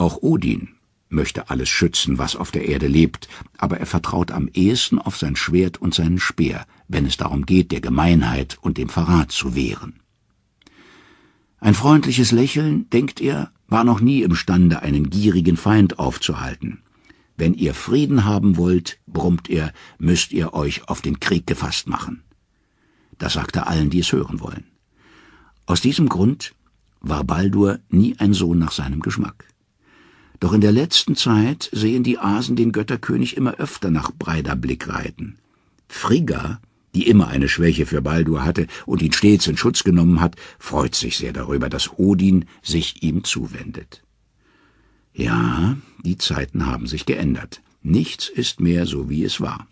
Auch Odin möchte alles schützen, was auf der Erde lebt, aber er vertraut am ehesten auf sein Schwert und seinen Speer, wenn es darum geht, der Gemeinheit und dem Verrat zu wehren. Ein freundliches Lächeln, denkt er, war noch nie imstande, einen gierigen Feind aufzuhalten. Wenn ihr Frieden haben wollt, brummt er, müsst ihr euch auf den Krieg gefasst machen. Das sagt er allen, die es hören wollen. Aus diesem Grund war Baldur nie ein Sohn nach seinem Geschmack. Doch in der letzten Zeit sehen die Asen den Götterkönig immer öfter nach Blick reiten. Frigga, die immer eine Schwäche für Baldur hatte und ihn stets in Schutz genommen hat, freut sich sehr darüber, dass Odin sich ihm zuwendet. Ja, die Zeiten haben sich geändert. Nichts ist mehr so, wie es war.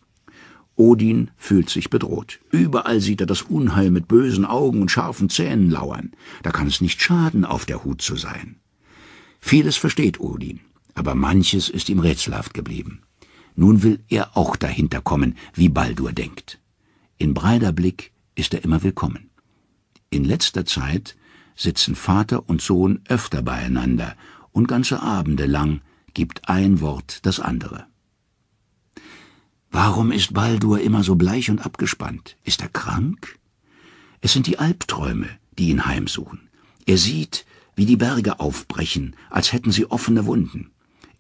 Odin fühlt sich bedroht. Überall sieht er das Unheil mit bösen Augen und scharfen Zähnen lauern. Da kann es nicht schaden, auf der Hut zu sein. Vieles versteht Odin, aber manches ist ihm rätselhaft geblieben. Nun will er auch dahinter kommen, wie Baldur denkt. In breiter Blick ist er immer willkommen. In letzter Zeit sitzen Vater und Sohn öfter beieinander und ganze Abende lang gibt ein Wort das andere. Warum ist Baldur immer so bleich und abgespannt? Ist er krank? Es sind die Albträume, die ihn heimsuchen. Er sieht, wie die Berge aufbrechen, als hätten sie offene Wunden.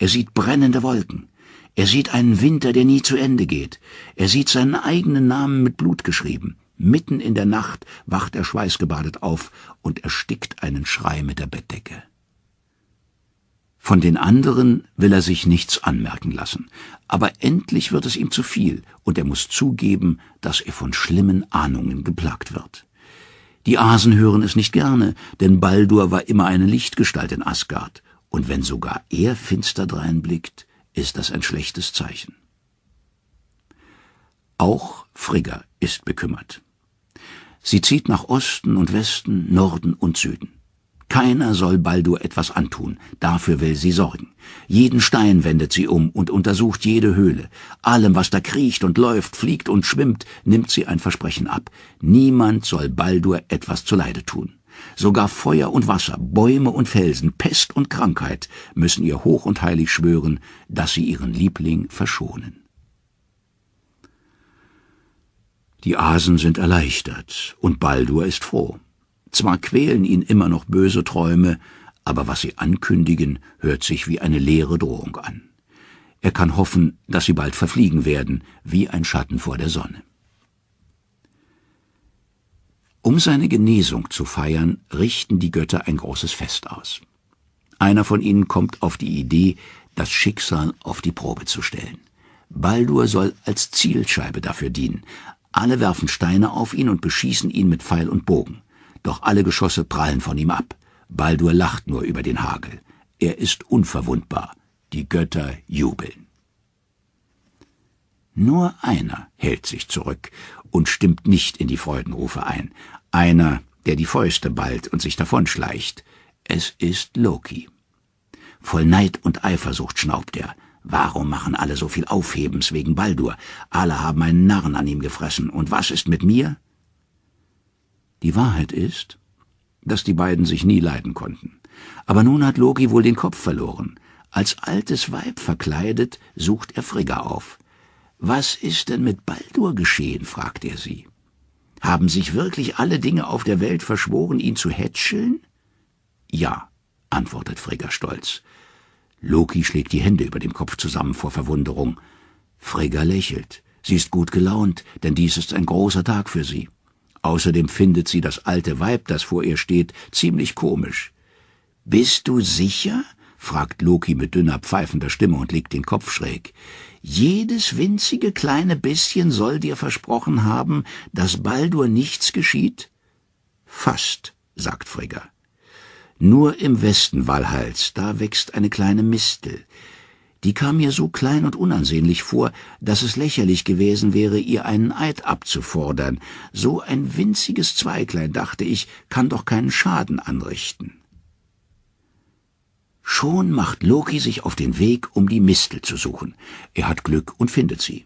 Er sieht brennende Wolken. Er sieht einen Winter, der nie zu Ende geht. Er sieht seinen eigenen Namen mit Blut geschrieben. Mitten in der Nacht wacht er schweißgebadet auf und erstickt einen Schrei mit der Bettdecke. Von den anderen will er sich nichts anmerken lassen, aber endlich wird es ihm zu viel, und er muss zugeben, dass er von schlimmen Ahnungen geplagt wird. Die Asen hören es nicht gerne, denn Baldur war immer eine Lichtgestalt in Asgard, und wenn sogar er finster dreinblickt, ist das ein schlechtes Zeichen. Auch Frigga ist bekümmert. Sie zieht nach Osten und Westen, Norden und Süden. Keiner soll Baldur etwas antun, dafür will sie sorgen. Jeden Stein wendet sie um und untersucht jede Höhle. Allem, was da kriecht und läuft, fliegt und schwimmt, nimmt sie ein Versprechen ab. Niemand soll Baldur etwas zuleide tun. Sogar Feuer und Wasser, Bäume und Felsen, Pest und Krankheit müssen ihr hoch und heilig schwören, dass sie ihren Liebling verschonen. Die Asen sind erleichtert, und Baldur ist froh. Zwar quälen ihn immer noch böse Träume, aber was sie ankündigen, hört sich wie eine leere Drohung an. Er kann hoffen, dass sie bald verfliegen werden, wie ein Schatten vor der Sonne. Um seine Genesung zu feiern, richten die Götter ein großes Fest aus. Einer von ihnen kommt auf die Idee, das Schicksal auf die Probe zu stellen. Baldur soll als Zielscheibe dafür dienen. Alle werfen Steine auf ihn und beschießen ihn mit Pfeil und Bogen doch alle Geschosse prallen von ihm ab. Baldur lacht nur über den Hagel. Er ist unverwundbar. Die Götter jubeln. Nur einer hält sich zurück und stimmt nicht in die Freudenrufe ein. Einer, der die Fäuste ballt und sich davonschleicht. Es ist Loki. Voll Neid und Eifersucht schnaubt er. Warum machen alle so viel Aufhebens wegen Baldur? Alle haben einen Narren an ihm gefressen. Und was ist mit mir? Die Wahrheit ist, dass die beiden sich nie leiden konnten. Aber nun hat Loki wohl den Kopf verloren. Als altes Weib verkleidet sucht er Frigga auf. Was ist denn mit Baldur geschehen? fragt er sie. Haben sich wirklich alle Dinge auf der Welt verschworen, ihn zu hätscheln? Ja, antwortet Frigga stolz. Loki schlägt die Hände über dem Kopf zusammen vor Verwunderung. Frigga lächelt. Sie ist gut gelaunt, denn dies ist ein großer Tag für sie. Außerdem findet sie das alte Weib, das vor ihr steht, ziemlich komisch. Bist du sicher? fragt Loki mit dünner, pfeifender Stimme und legt den Kopf schräg. Jedes winzige kleine bisschen soll dir versprochen haben, dass Baldur nichts geschieht? Fast, sagt Frigga. Nur im Westen Walhals, da wächst eine kleine Mistel. Die kam mir so klein und unansehnlich vor, dass es lächerlich gewesen wäre, ihr einen Eid abzufordern. So ein winziges Zweiglein, dachte ich, kann doch keinen Schaden anrichten. Schon macht Loki sich auf den Weg, um die Mistel zu suchen. Er hat Glück und findet sie.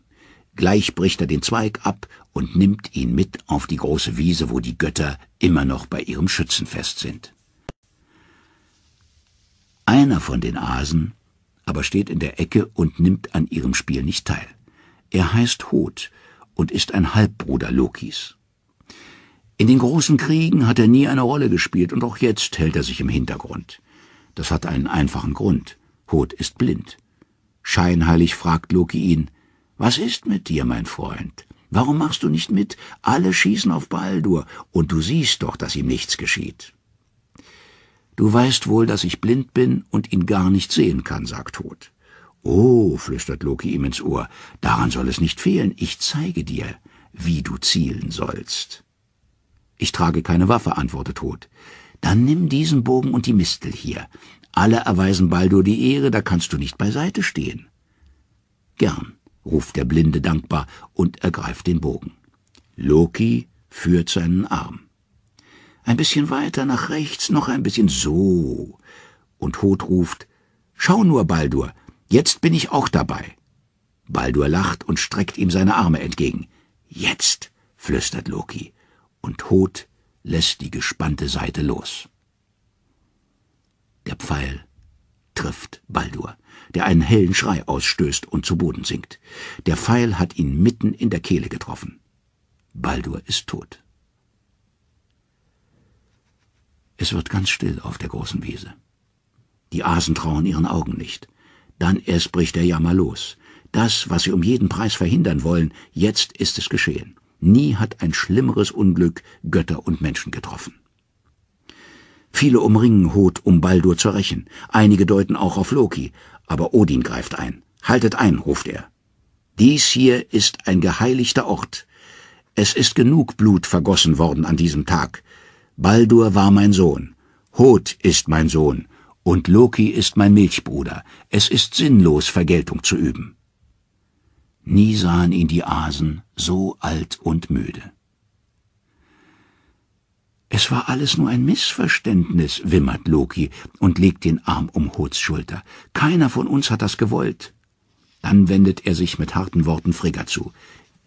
Gleich bricht er den Zweig ab und nimmt ihn mit auf die große Wiese, wo die Götter immer noch bei ihrem Schützenfest sind. Einer von den Asen aber steht in der Ecke und nimmt an ihrem Spiel nicht teil. Er heißt Hoth und ist ein Halbbruder Lokis. In den großen Kriegen hat er nie eine Rolle gespielt und auch jetzt hält er sich im Hintergrund. Das hat einen einfachen Grund. Hoth ist blind. Scheinheilig fragt Loki ihn, was ist mit dir, mein Freund? Warum machst du nicht mit? Alle schießen auf Baldur, und du siehst doch, dass ihm nichts geschieht. Du weißt wohl, dass ich blind bin und ihn gar nicht sehen kann, sagt Hoth. Oh, flüstert Loki ihm ins Ohr, daran soll es nicht fehlen, ich zeige dir, wie du zielen sollst. Ich trage keine Waffe, antwortet Hoth. Dann nimm diesen Bogen und die Mistel hier. Alle erweisen Baldur die Ehre, da kannst du nicht beiseite stehen. Gern, ruft der Blinde dankbar und ergreift den Bogen. Loki führt seinen Arm ein bisschen weiter nach rechts, noch ein bisschen so. Und Hoth ruft, Schau nur, Baldur, jetzt bin ich auch dabei. Baldur lacht und streckt ihm seine Arme entgegen. Jetzt, flüstert Loki, und Hoth lässt die gespannte Seite los. Der Pfeil trifft Baldur, der einen hellen Schrei ausstößt und zu Boden sinkt. Der Pfeil hat ihn mitten in der Kehle getroffen. Baldur ist tot. Es wird ganz still auf der großen Wiese. Die Asen trauen ihren Augen nicht. Dann erst bricht der Jammer los. Das, was sie um jeden Preis verhindern wollen, jetzt ist es geschehen. Nie hat ein schlimmeres Unglück Götter und Menschen getroffen. Viele umringen Hod, um Baldur zu rächen. Einige deuten auch auf Loki, aber Odin greift ein. Haltet ein, ruft er. Dies hier ist ein geheiligter Ort. Es ist genug Blut vergossen worden an diesem Tag. Baldur war mein Sohn, Hoth ist mein Sohn, und Loki ist mein Milchbruder. Es ist sinnlos, Vergeltung zu üben. Nie sahen ihn die Asen so alt und müde. Es war alles nur ein Missverständnis, wimmert Loki und legt den Arm um Hoths Schulter. Keiner von uns hat das gewollt. Dann wendet er sich mit harten Worten Frigga zu.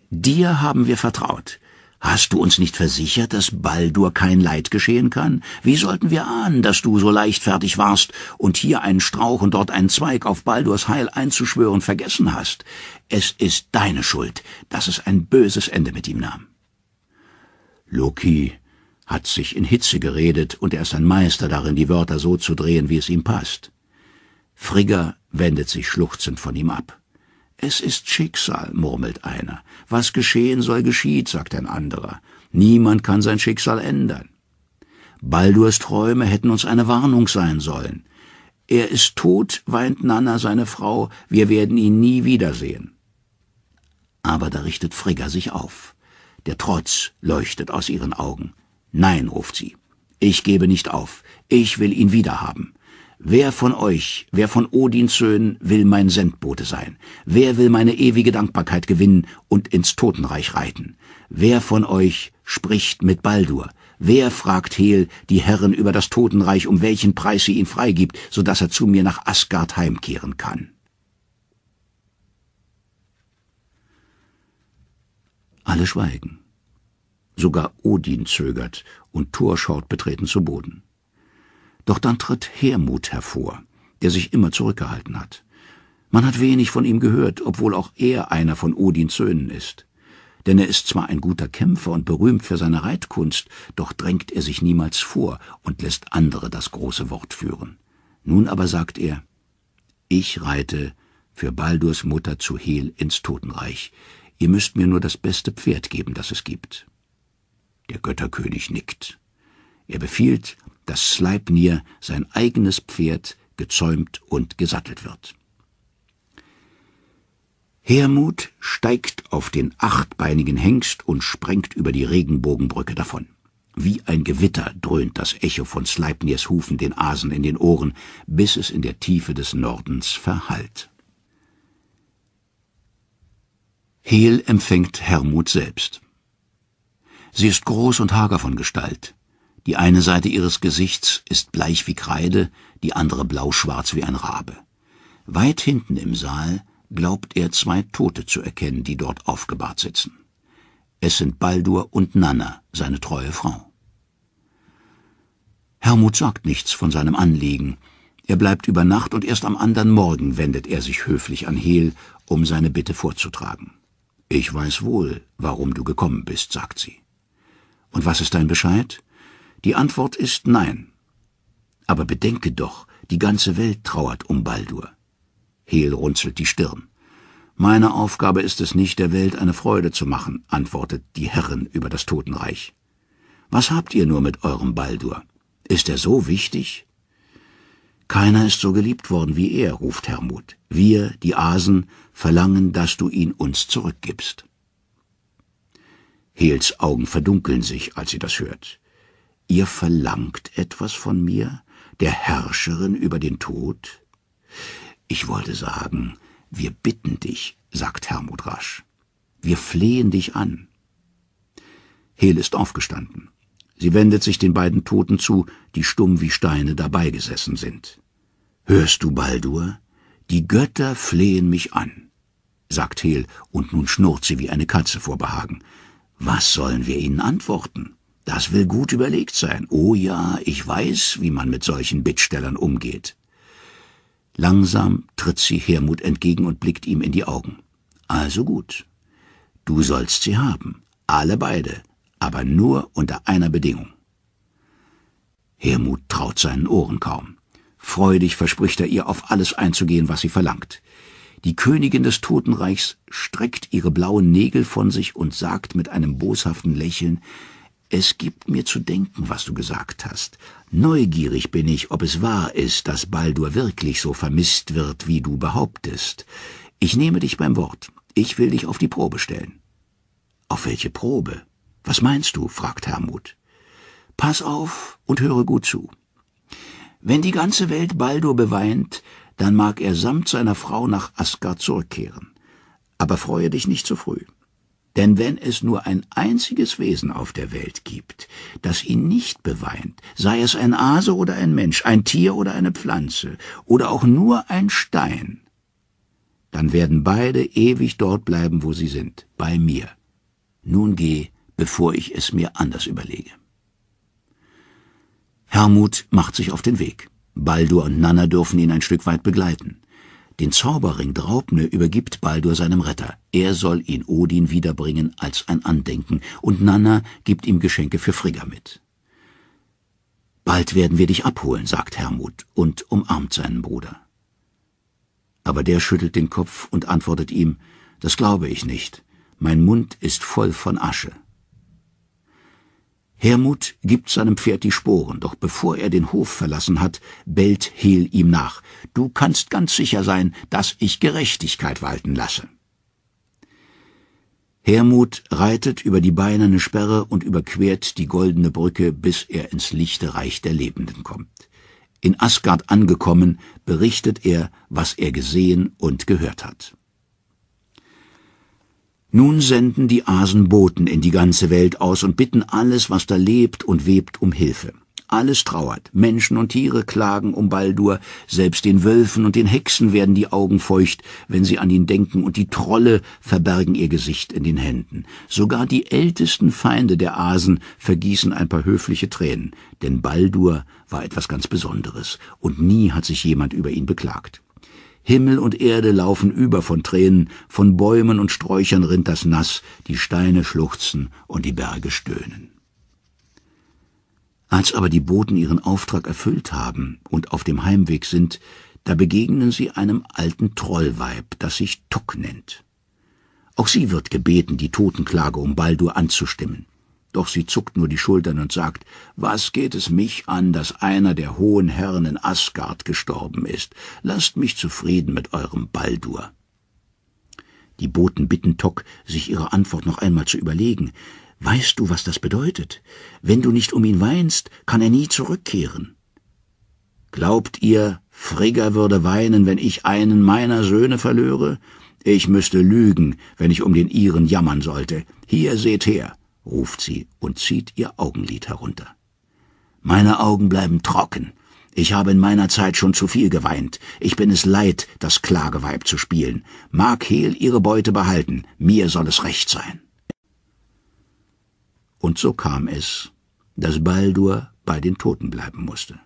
Dir haben wir vertraut. Hast du uns nicht versichert, dass Baldur kein Leid geschehen kann? Wie sollten wir ahnen, dass du so leichtfertig warst und hier einen Strauch und dort einen Zweig auf Baldurs Heil einzuschwören vergessen hast? Es ist deine Schuld, dass es ein böses Ende mit ihm nahm. Loki hat sich in Hitze geredet, und er ist ein Meister darin, die Wörter so zu drehen, wie es ihm passt. Frigga wendet sich schluchzend von ihm ab. Es ist Schicksal, murmelt einer. Was geschehen soll, geschieht, sagt ein anderer. Niemand kann sein Schicksal ändern. Baldurs Träume hätten uns eine Warnung sein sollen. Er ist tot, weint Nanna seine Frau, wir werden ihn nie wiedersehen. Aber da richtet Frigga sich auf. Der Trotz leuchtet aus ihren Augen. Nein, ruft sie. Ich gebe nicht auf. Ich will ihn wiederhaben. Wer von euch, wer von Odins Söhnen, will mein Sendbote sein? Wer will meine ewige Dankbarkeit gewinnen und ins Totenreich reiten? Wer von euch spricht mit Baldur? Wer fragt Hel, die Herren über das Totenreich, um welchen Preis sie ihn freigibt, so dass er zu mir nach Asgard heimkehren kann? Alle schweigen. Sogar Odin zögert und Thor schaut betreten zu Boden. Doch dann tritt Hermut hervor, der sich immer zurückgehalten hat. Man hat wenig von ihm gehört, obwohl auch er einer von Odins Söhnen ist. Denn er ist zwar ein guter Kämpfer und berühmt für seine Reitkunst, doch drängt er sich niemals vor und lässt andere das große Wort führen. Nun aber sagt er, ich reite für Baldurs Mutter zu Hehl ins Totenreich. Ihr müsst mir nur das beste Pferd geben, das es gibt. Der Götterkönig nickt. Er befiehlt, dass Sleipnir sein eigenes Pferd gezäumt und gesattelt wird. Hermut steigt auf den achtbeinigen Hengst und sprengt über die Regenbogenbrücke davon. Wie ein Gewitter dröhnt das Echo von Sleipnirs Hufen den Asen in den Ohren, bis es in der Tiefe des Nordens verhallt. Hel empfängt Hermut selbst. Sie ist groß und hager von Gestalt, die eine Seite ihres Gesichts ist bleich wie Kreide, die andere blauschwarz wie ein Rabe. Weit hinten im Saal glaubt er zwei Tote zu erkennen, die dort aufgebahrt sitzen. Es sind Baldur und Nanna, seine treue Frau. Hermut sagt nichts von seinem Anliegen. Er bleibt über Nacht und erst am anderen Morgen wendet er sich höflich an Hehl, um seine Bitte vorzutragen. Ich weiß wohl, warum du gekommen bist, sagt sie. Und was ist dein Bescheid? Die Antwort ist nein. Aber bedenke doch, die ganze Welt trauert um Baldur. Hel runzelt die Stirn. Meine Aufgabe ist es nicht, der Welt eine Freude zu machen, antwortet die Herrin über das Totenreich. Was habt ihr nur mit eurem Baldur? Ist er so wichtig? Keiner ist so geliebt worden wie er, ruft Hermut. Wir, die Asen, verlangen, dass du ihn uns zurückgibst. Hels Augen verdunkeln sich, als sie das hört. Ihr verlangt etwas von mir, der Herrscherin über den Tod? Ich wollte sagen, wir bitten dich, sagt Hermut rasch. Wir flehen dich an. Hel ist aufgestanden. Sie wendet sich den beiden Toten zu, die stumm wie Steine dabei gesessen sind. Hörst du, Baldur? Die Götter flehen mich an, sagt Hel, und nun schnurrt sie wie eine Katze vor Behagen. Was sollen wir ihnen antworten? Das will gut überlegt sein. Oh ja, ich weiß, wie man mit solchen Bittstellern umgeht. Langsam tritt sie Hermut entgegen und blickt ihm in die Augen. Also gut. Du sollst sie haben. Alle beide. Aber nur unter einer Bedingung. Hermut traut seinen Ohren kaum. Freudig verspricht er ihr, auf alles einzugehen, was sie verlangt. Die Königin des Totenreichs streckt ihre blauen Nägel von sich und sagt mit einem boshaften Lächeln, es gibt mir zu denken, was du gesagt hast. Neugierig bin ich, ob es wahr ist, dass Baldur wirklich so vermisst wird, wie du behauptest. Ich nehme dich beim Wort. Ich will dich auf die Probe stellen. Auf welche Probe? Was meinst du? fragt Hermut. Pass auf und höre gut zu. Wenn die ganze Welt Baldur beweint, dann mag er samt seiner Frau nach Asgard zurückkehren. Aber freue dich nicht zu früh. Denn wenn es nur ein einziges Wesen auf der Welt gibt, das ihn nicht beweint, sei es ein Ase oder ein Mensch, ein Tier oder eine Pflanze, oder auch nur ein Stein, dann werden beide ewig dort bleiben, wo sie sind, bei mir. Nun geh, bevor ich es mir anders überlege. Hermut macht sich auf den Weg. Baldur und Nanna dürfen ihn ein Stück weit begleiten. Den Zauberring Draupne übergibt Baldur seinem Retter. Er soll ihn Odin wiederbringen als ein Andenken, und Nanna gibt ihm Geschenke für Frigga mit. Bald werden wir dich abholen, sagt Hermut und umarmt seinen Bruder. Aber der schüttelt den Kopf und antwortet ihm, das glaube ich nicht, mein Mund ist voll von Asche. Hermut gibt seinem Pferd die Sporen, doch bevor er den Hof verlassen hat, bellt Hehl ihm nach. Du kannst ganz sicher sein, dass ich Gerechtigkeit walten lasse. Hermut reitet über die beinerne Sperre und überquert die goldene Brücke, bis er ins lichte Reich der Lebenden kommt. In Asgard angekommen, berichtet er, was er gesehen und gehört hat. Nun senden die Asen Boten in die ganze Welt aus und bitten alles, was da lebt und webt, um Hilfe. Alles trauert, Menschen und Tiere klagen um Baldur, selbst den Wölfen und den Hexen werden die Augen feucht, wenn sie an ihn denken, und die Trolle verbergen ihr Gesicht in den Händen. Sogar die ältesten Feinde der Asen vergießen ein paar höfliche Tränen, denn Baldur war etwas ganz Besonderes, und nie hat sich jemand über ihn beklagt. Himmel und Erde laufen über von Tränen, von Bäumen und Sträuchern rinnt das Nass, die Steine schluchzen und die Berge stöhnen. Als aber die Boten ihren Auftrag erfüllt haben und auf dem Heimweg sind, da begegnen sie einem alten Trollweib, das sich Tuck nennt. Auch sie wird gebeten, die Totenklage um Baldur anzustimmen doch sie zuckt nur die Schultern und sagt, was geht es mich an, dass einer der hohen Herren in Asgard gestorben ist? Lasst mich zufrieden mit eurem Baldur. Die Boten bitten Tok, sich ihre Antwort noch einmal zu überlegen. Weißt du, was das bedeutet? Wenn du nicht um ihn weinst, kann er nie zurückkehren. Glaubt ihr, Frigga würde weinen, wenn ich einen meiner Söhne verlöre? Ich müsste lügen, wenn ich um den ihren jammern sollte. Hier seht her ruft sie und zieht ihr Augenlid herunter. Meine Augen bleiben trocken. Ich habe in meiner Zeit schon zu viel geweint. Ich bin es leid, das Klageweib zu spielen. Mag Hehl ihre Beute behalten, mir soll es recht sein. Und so kam es, dass Baldur bei den Toten bleiben musste.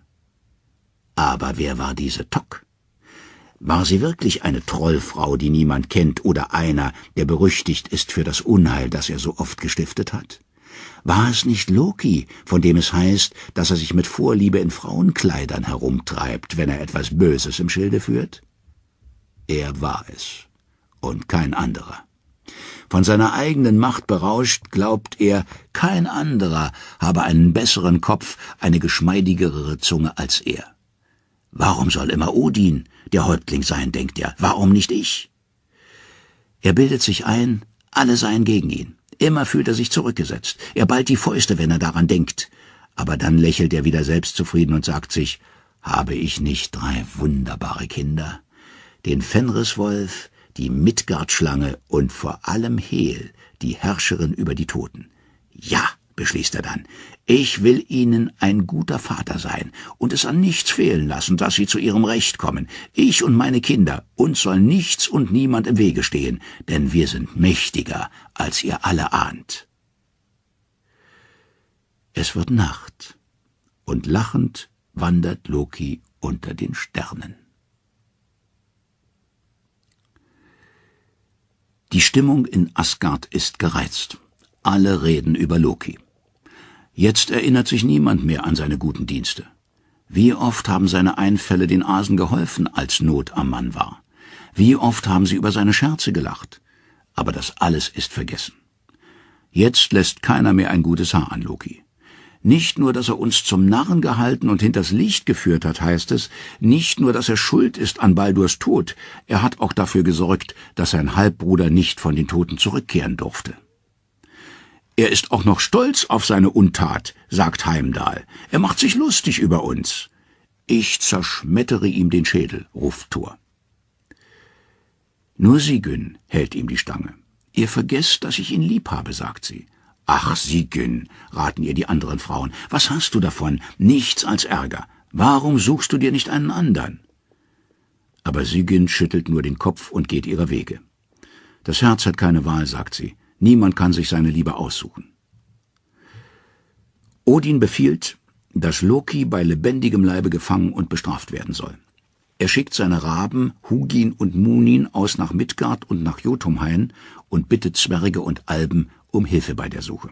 Aber wer war diese Tock? War sie wirklich eine Trollfrau, die niemand kennt, oder einer, der berüchtigt ist für das Unheil, das er so oft gestiftet hat? War es nicht Loki, von dem es heißt, dass er sich mit Vorliebe in Frauenkleidern herumtreibt, wenn er etwas Böses im Schilde führt? Er war es, und kein anderer. Von seiner eigenen Macht berauscht, glaubt er, kein anderer habe einen besseren Kopf, eine geschmeidigere Zunge als er. Warum soll immer Odin der Häuptling sein, denkt er, warum nicht ich? Er bildet sich ein, alle seien gegen ihn. Immer fühlt er sich zurückgesetzt. Er ballt die Fäuste, wenn er daran denkt. Aber dann lächelt er wieder selbstzufrieden und sagt sich, habe ich nicht drei wunderbare Kinder? Den Fenriswolf, die Midgardschlange und vor allem Hel, die Herrscherin über die Toten. Ja, beschließt er dann, ich will Ihnen ein guter Vater sein und es an nichts fehlen lassen, dass Sie zu Ihrem Recht kommen. Ich und meine Kinder, uns soll nichts und niemand im Wege stehen, denn wir sind mächtiger, als ihr alle ahnt. Es wird Nacht, und lachend wandert Loki unter den Sternen. Die Stimmung in Asgard ist gereizt. Alle reden über Loki. Jetzt erinnert sich niemand mehr an seine guten Dienste. Wie oft haben seine Einfälle den Asen geholfen, als Not am Mann war? Wie oft haben sie über seine Scherze gelacht? Aber das alles ist vergessen. Jetzt lässt keiner mehr ein gutes Haar an Loki. Nicht nur, dass er uns zum Narren gehalten und hinters Licht geführt hat, heißt es, nicht nur, dass er schuld ist an Baldurs Tod, er hat auch dafür gesorgt, dass sein Halbbruder nicht von den Toten zurückkehren durfte. Er ist auch noch stolz auf seine Untat, sagt Heimdahl. Er macht sich lustig über uns. Ich zerschmettere ihm den Schädel, ruft Thor. Nur Sigyn hält ihm die Stange. Ihr vergesst, dass ich ihn lieb habe, sagt sie. Ach, Sigyn, raten ihr die anderen Frauen, was hast du davon? Nichts als Ärger. Warum suchst du dir nicht einen anderen? Aber Sigyn schüttelt nur den Kopf und geht ihrer Wege. Das Herz hat keine Wahl, sagt sie. Niemand kann sich seine Liebe aussuchen. Odin befiehlt, dass Loki bei lebendigem Leibe gefangen und bestraft werden soll. Er schickt seine Raben Hugin und Munin aus nach Midgard und nach Jotunheim und bittet Zwerge und Alben um Hilfe bei der Suche.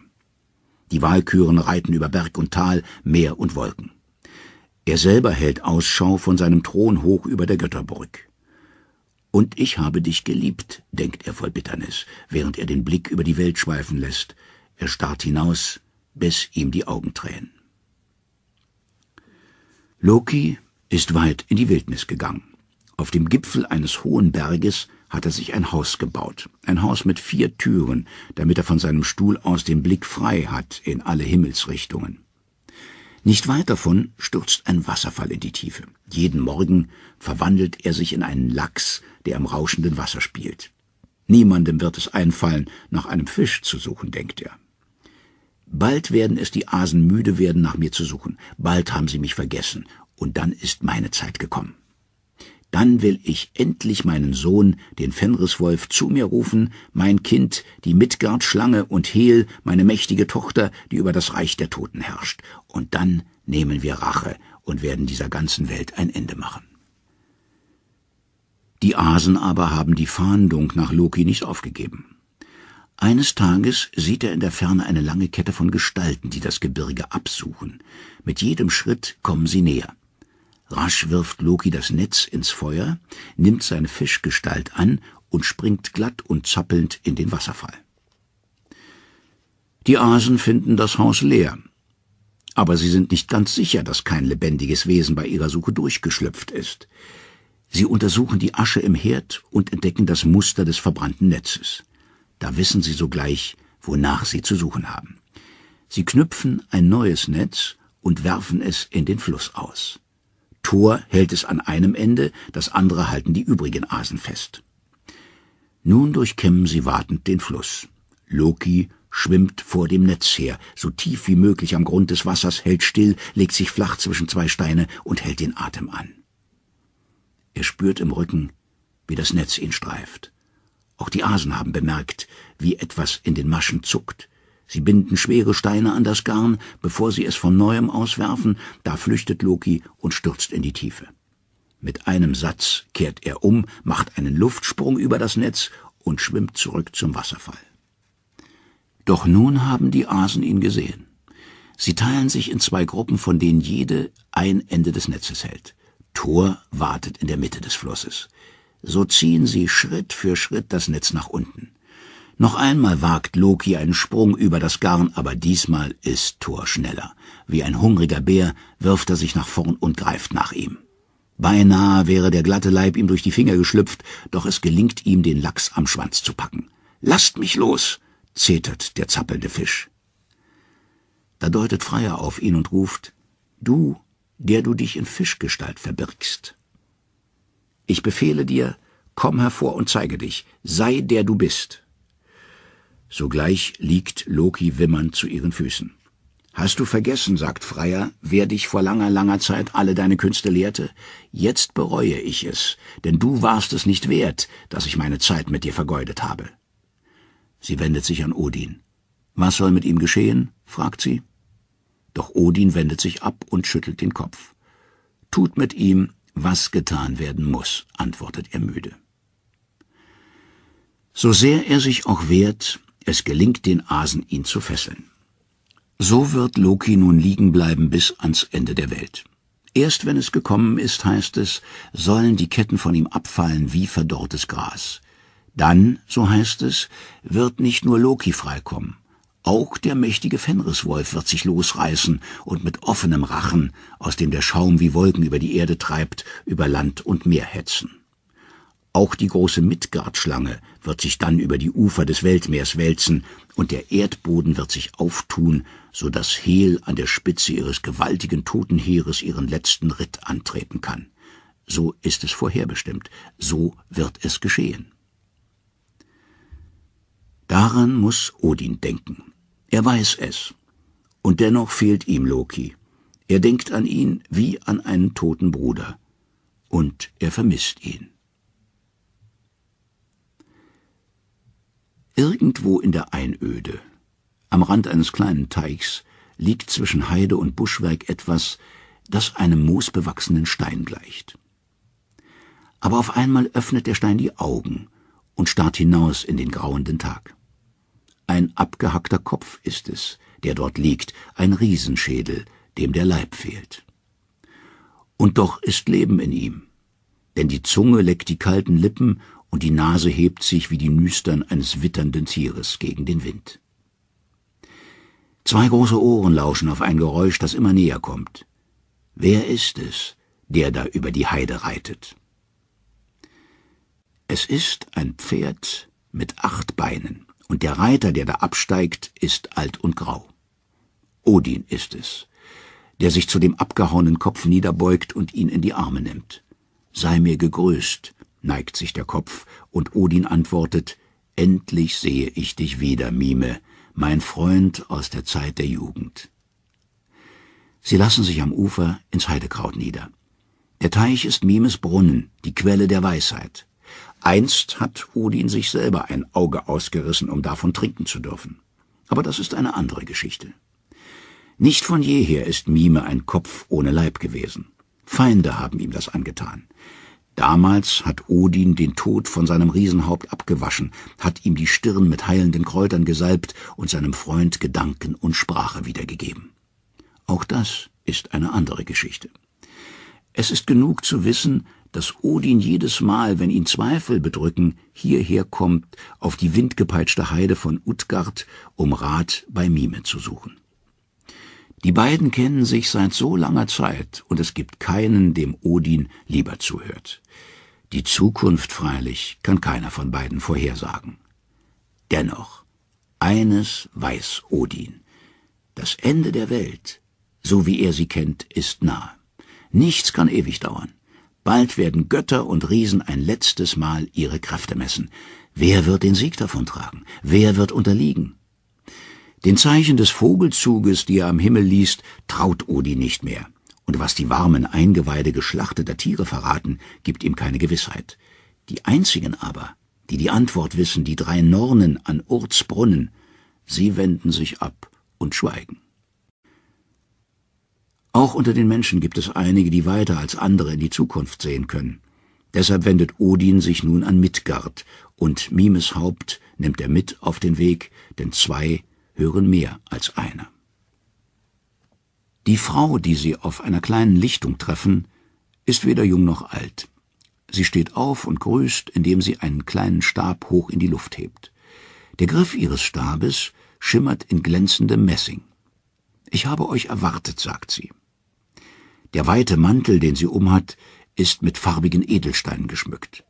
Die Walküren reiten über Berg und Tal, Meer und Wolken. Er selber hält Ausschau von seinem Thron hoch über der Götterburg. Und ich habe dich geliebt, denkt er voll Bitternis, während er den Blick über die Welt schweifen lässt. Er starrt hinaus, bis ihm die Augen tränen. Loki ist weit in die Wildnis gegangen. Auf dem Gipfel eines hohen Berges hat er sich ein Haus gebaut, ein Haus mit vier Türen, damit er von seinem Stuhl aus den Blick frei hat in alle Himmelsrichtungen. Nicht weit davon stürzt ein Wasserfall in die Tiefe. Jeden Morgen verwandelt er sich in einen Lachs, der am rauschenden Wasser spielt. Niemandem wird es einfallen, nach einem Fisch zu suchen, denkt er. Bald werden es die Asen müde werden, nach mir zu suchen. Bald haben sie mich vergessen. Und dann ist meine Zeit gekommen. Dann will ich endlich meinen Sohn, den Fenriswolf, zu mir rufen, mein Kind, die Midgard-Schlange und Hel, meine mächtige Tochter, die über das Reich der Toten herrscht. Und dann nehmen wir Rache und werden dieser ganzen Welt ein Ende machen. Die Asen aber haben die Fahndung nach Loki nicht aufgegeben. Eines Tages sieht er in der Ferne eine lange Kette von Gestalten, die das Gebirge absuchen. Mit jedem Schritt kommen sie näher. Rasch wirft Loki das Netz ins Feuer, nimmt seine Fischgestalt an und springt glatt und zappelnd in den Wasserfall. Die Asen finden das Haus leer. Aber sie sind nicht ganz sicher, dass kein lebendiges Wesen bei ihrer Suche durchgeschlüpft ist. Sie untersuchen die Asche im Herd und entdecken das Muster des verbrannten Netzes. Da wissen Sie sogleich, wonach Sie zu suchen haben. Sie knüpfen ein neues Netz und werfen es in den Fluss aus. Thor hält es an einem Ende, das andere halten die übrigen Asen fest. Nun durchkämmen sie wartend den Fluss. Loki schwimmt vor dem Netz her, so tief wie möglich am Grund des Wassers, hält still, legt sich flach zwischen zwei Steine und hält den Atem an. Er spürt im Rücken, wie das Netz ihn streift. Auch die Asen haben bemerkt, wie etwas in den Maschen zuckt. Sie binden schwere Steine an das Garn, bevor sie es von neuem auswerfen, da flüchtet Loki und stürzt in die Tiefe. Mit einem Satz kehrt er um, macht einen Luftsprung über das Netz und schwimmt zurück zum Wasserfall. Doch nun haben die Asen ihn gesehen. Sie teilen sich in zwei Gruppen, von denen jede ein Ende des Netzes hält. Tor wartet in der Mitte des Flusses. So ziehen sie Schritt für Schritt das Netz nach unten. Noch einmal wagt Loki einen Sprung über das Garn, aber diesmal ist Thor schneller. Wie ein hungriger Bär wirft er sich nach vorn und greift nach ihm. Beinahe wäre der glatte Leib ihm durch die Finger geschlüpft, doch es gelingt ihm, den Lachs am Schwanz zu packen. Lasst mich los! zetert der zappelnde Fisch. Da deutet Freier auf ihn und ruft Du der du dich in Fischgestalt verbirgst. Ich befehle dir, komm hervor und zeige dich, sei der du bist. Sogleich liegt Loki wimmernd zu ihren Füßen. Hast du vergessen, sagt Freier, wer dich vor langer, langer Zeit alle deine Künste lehrte? Jetzt bereue ich es, denn du warst es nicht wert, dass ich meine Zeit mit dir vergeudet habe. Sie wendet sich an Odin. Was soll mit ihm geschehen? fragt sie. Doch Odin wendet sich ab und schüttelt den Kopf. Tut mit ihm, was getan werden muss, antwortet er müde. So sehr er sich auch wehrt, es gelingt den Asen, ihn zu fesseln. So wird Loki nun liegen bleiben bis ans Ende der Welt. Erst wenn es gekommen ist, heißt es, sollen die Ketten von ihm abfallen wie verdorrtes Gras. Dann, so heißt es, wird nicht nur Loki freikommen, auch der mächtige Fenriswolf wird sich losreißen und mit offenem Rachen, aus dem der Schaum wie Wolken über die Erde treibt, über Land und Meer hetzen. Auch die große Midgard-Schlange wird sich dann über die Ufer des Weltmeers wälzen und der Erdboden wird sich auftun, so dass Hel an der Spitze ihres gewaltigen Totenheeres ihren letzten Ritt antreten kann. So ist es vorherbestimmt, so wird es geschehen. Daran muss Odin denken. Er weiß es. Und dennoch fehlt ihm Loki. Er denkt an ihn wie an einen toten Bruder. Und er vermisst ihn. Irgendwo in der Einöde, am Rand eines kleinen Teichs, liegt zwischen Heide und Buschwerk etwas, das einem moosbewachsenen Stein gleicht. Aber auf einmal öffnet der Stein die Augen und starrt hinaus in den grauenden Tag. Ein abgehackter Kopf ist es, der dort liegt, ein Riesenschädel, dem der Leib fehlt. Und doch ist Leben in ihm, denn die Zunge leckt die kalten Lippen und die Nase hebt sich wie die Nüstern eines witternden Tieres gegen den Wind. Zwei große Ohren lauschen auf ein Geräusch, das immer näher kommt. Wer ist es, der da über die Heide reitet? Es ist ein Pferd mit acht Beinen und der Reiter, der da absteigt, ist alt und grau. Odin ist es, der sich zu dem abgehauenen Kopf niederbeugt und ihn in die Arme nimmt. Sei mir gegrüßt, neigt sich der Kopf, und Odin antwortet, Endlich sehe ich dich wieder, Mime, mein Freund aus der Zeit der Jugend. Sie lassen sich am Ufer ins Heidekraut nieder. Der Teich ist Mimes Brunnen, die Quelle der Weisheit. Einst hat Odin sich selber ein Auge ausgerissen, um davon trinken zu dürfen. Aber das ist eine andere Geschichte. Nicht von jeher ist Mime ein Kopf ohne Leib gewesen. Feinde haben ihm das angetan. Damals hat Odin den Tod von seinem Riesenhaupt abgewaschen, hat ihm die Stirn mit heilenden Kräutern gesalbt und seinem Freund Gedanken und Sprache wiedergegeben. Auch das ist eine andere Geschichte. Es ist genug zu wissen, dass Odin jedes Mal, wenn ihn Zweifel bedrücken, hierher kommt, auf die windgepeitschte Heide von Utgard, um Rat bei Mime zu suchen. Die beiden kennen sich seit so langer Zeit, und es gibt keinen, dem Odin lieber zuhört. Die Zukunft freilich kann keiner von beiden vorhersagen. Dennoch, eines weiß Odin. Das Ende der Welt, so wie er sie kennt, ist nahe. Nichts kann ewig dauern. Bald werden Götter und Riesen ein letztes Mal ihre Kräfte messen. Wer wird den Sieg davontragen? Wer wird unterliegen? Den Zeichen des Vogelzuges, die er am Himmel liest, traut Odi nicht mehr. Und was die warmen Eingeweide geschlachteter Tiere verraten, gibt ihm keine Gewissheit. Die einzigen aber, die die Antwort wissen, die drei Nornen an Urzbrunnen, sie wenden sich ab und schweigen. Auch unter den Menschen gibt es einige, die weiter als andere in die Zukunft sehen können. Deshalb wendet Odin sich nun an Midgard, und Mimes Haupt nimmt er mit auf den Weg, denn zwei hören mehr als einer. Die Frau, die sie auf einer kleinen Lichtung treffen, ist weder jung noch alt. Sie steht auf und grüßt, indem sie einen kleinen Stab hoch in die Luft hebt. Der Griff ihres Stabes schimmert in glänzendem Messing. Ich habe euch erwartet, sagt sie. Der weite Mantel, den sie umhat, ist mit farbigen Edelsteinen geschmückt.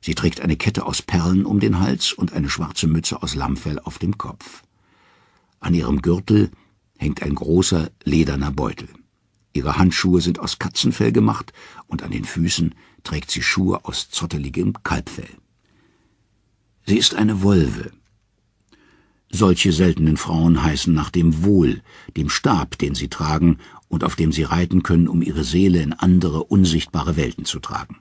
Sie trägt eine Kette aus Perlen um den Hals und eine schwarze Mütze aus Lammfell auf dem Kopf. An ihrem Gürtel hängt ein großer lederner Beutel. Ihre Handschuhe sind aus Katzenfell gemacht und an den Füßen trägt sie Schuhe aus zotteligem Kalbfell. Sie ist eine Wolve. Solche seltenen Frauen heißen nach dem Wohl, dem Stab, den sie tragen und auf dem sie reiten können, um ihre Seele in andere, unsichtbare Welten zu tragen.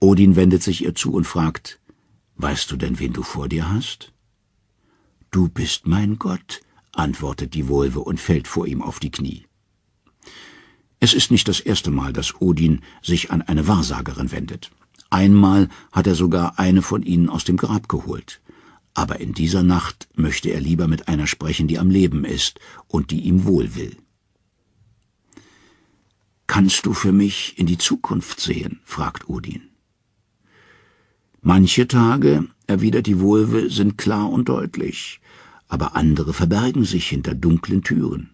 Odin wendet sich ihr zu und fragt, Weißt du denn, wen du vor dir hast? Du bist mein Gott, antwortet die Wolve und fällt vor ihm auf die Knie. Es ist nicht das erste Mal, dass Odin sich an eine Wahrsagerin wendet. Einmal hat er sogar eine von ihnen aus dem Grab geholt. Aber in dieser Nacht möchte er lieber mit einer sprechen, die am Leben ist und die ihm wohl will. Kannst du für mich in die Zukunft sehen? fragt Odin. Manche Tage, erwidert die Wolve, sind klar und deutlich, aber andere verbergen sich hinter dunklen Türen.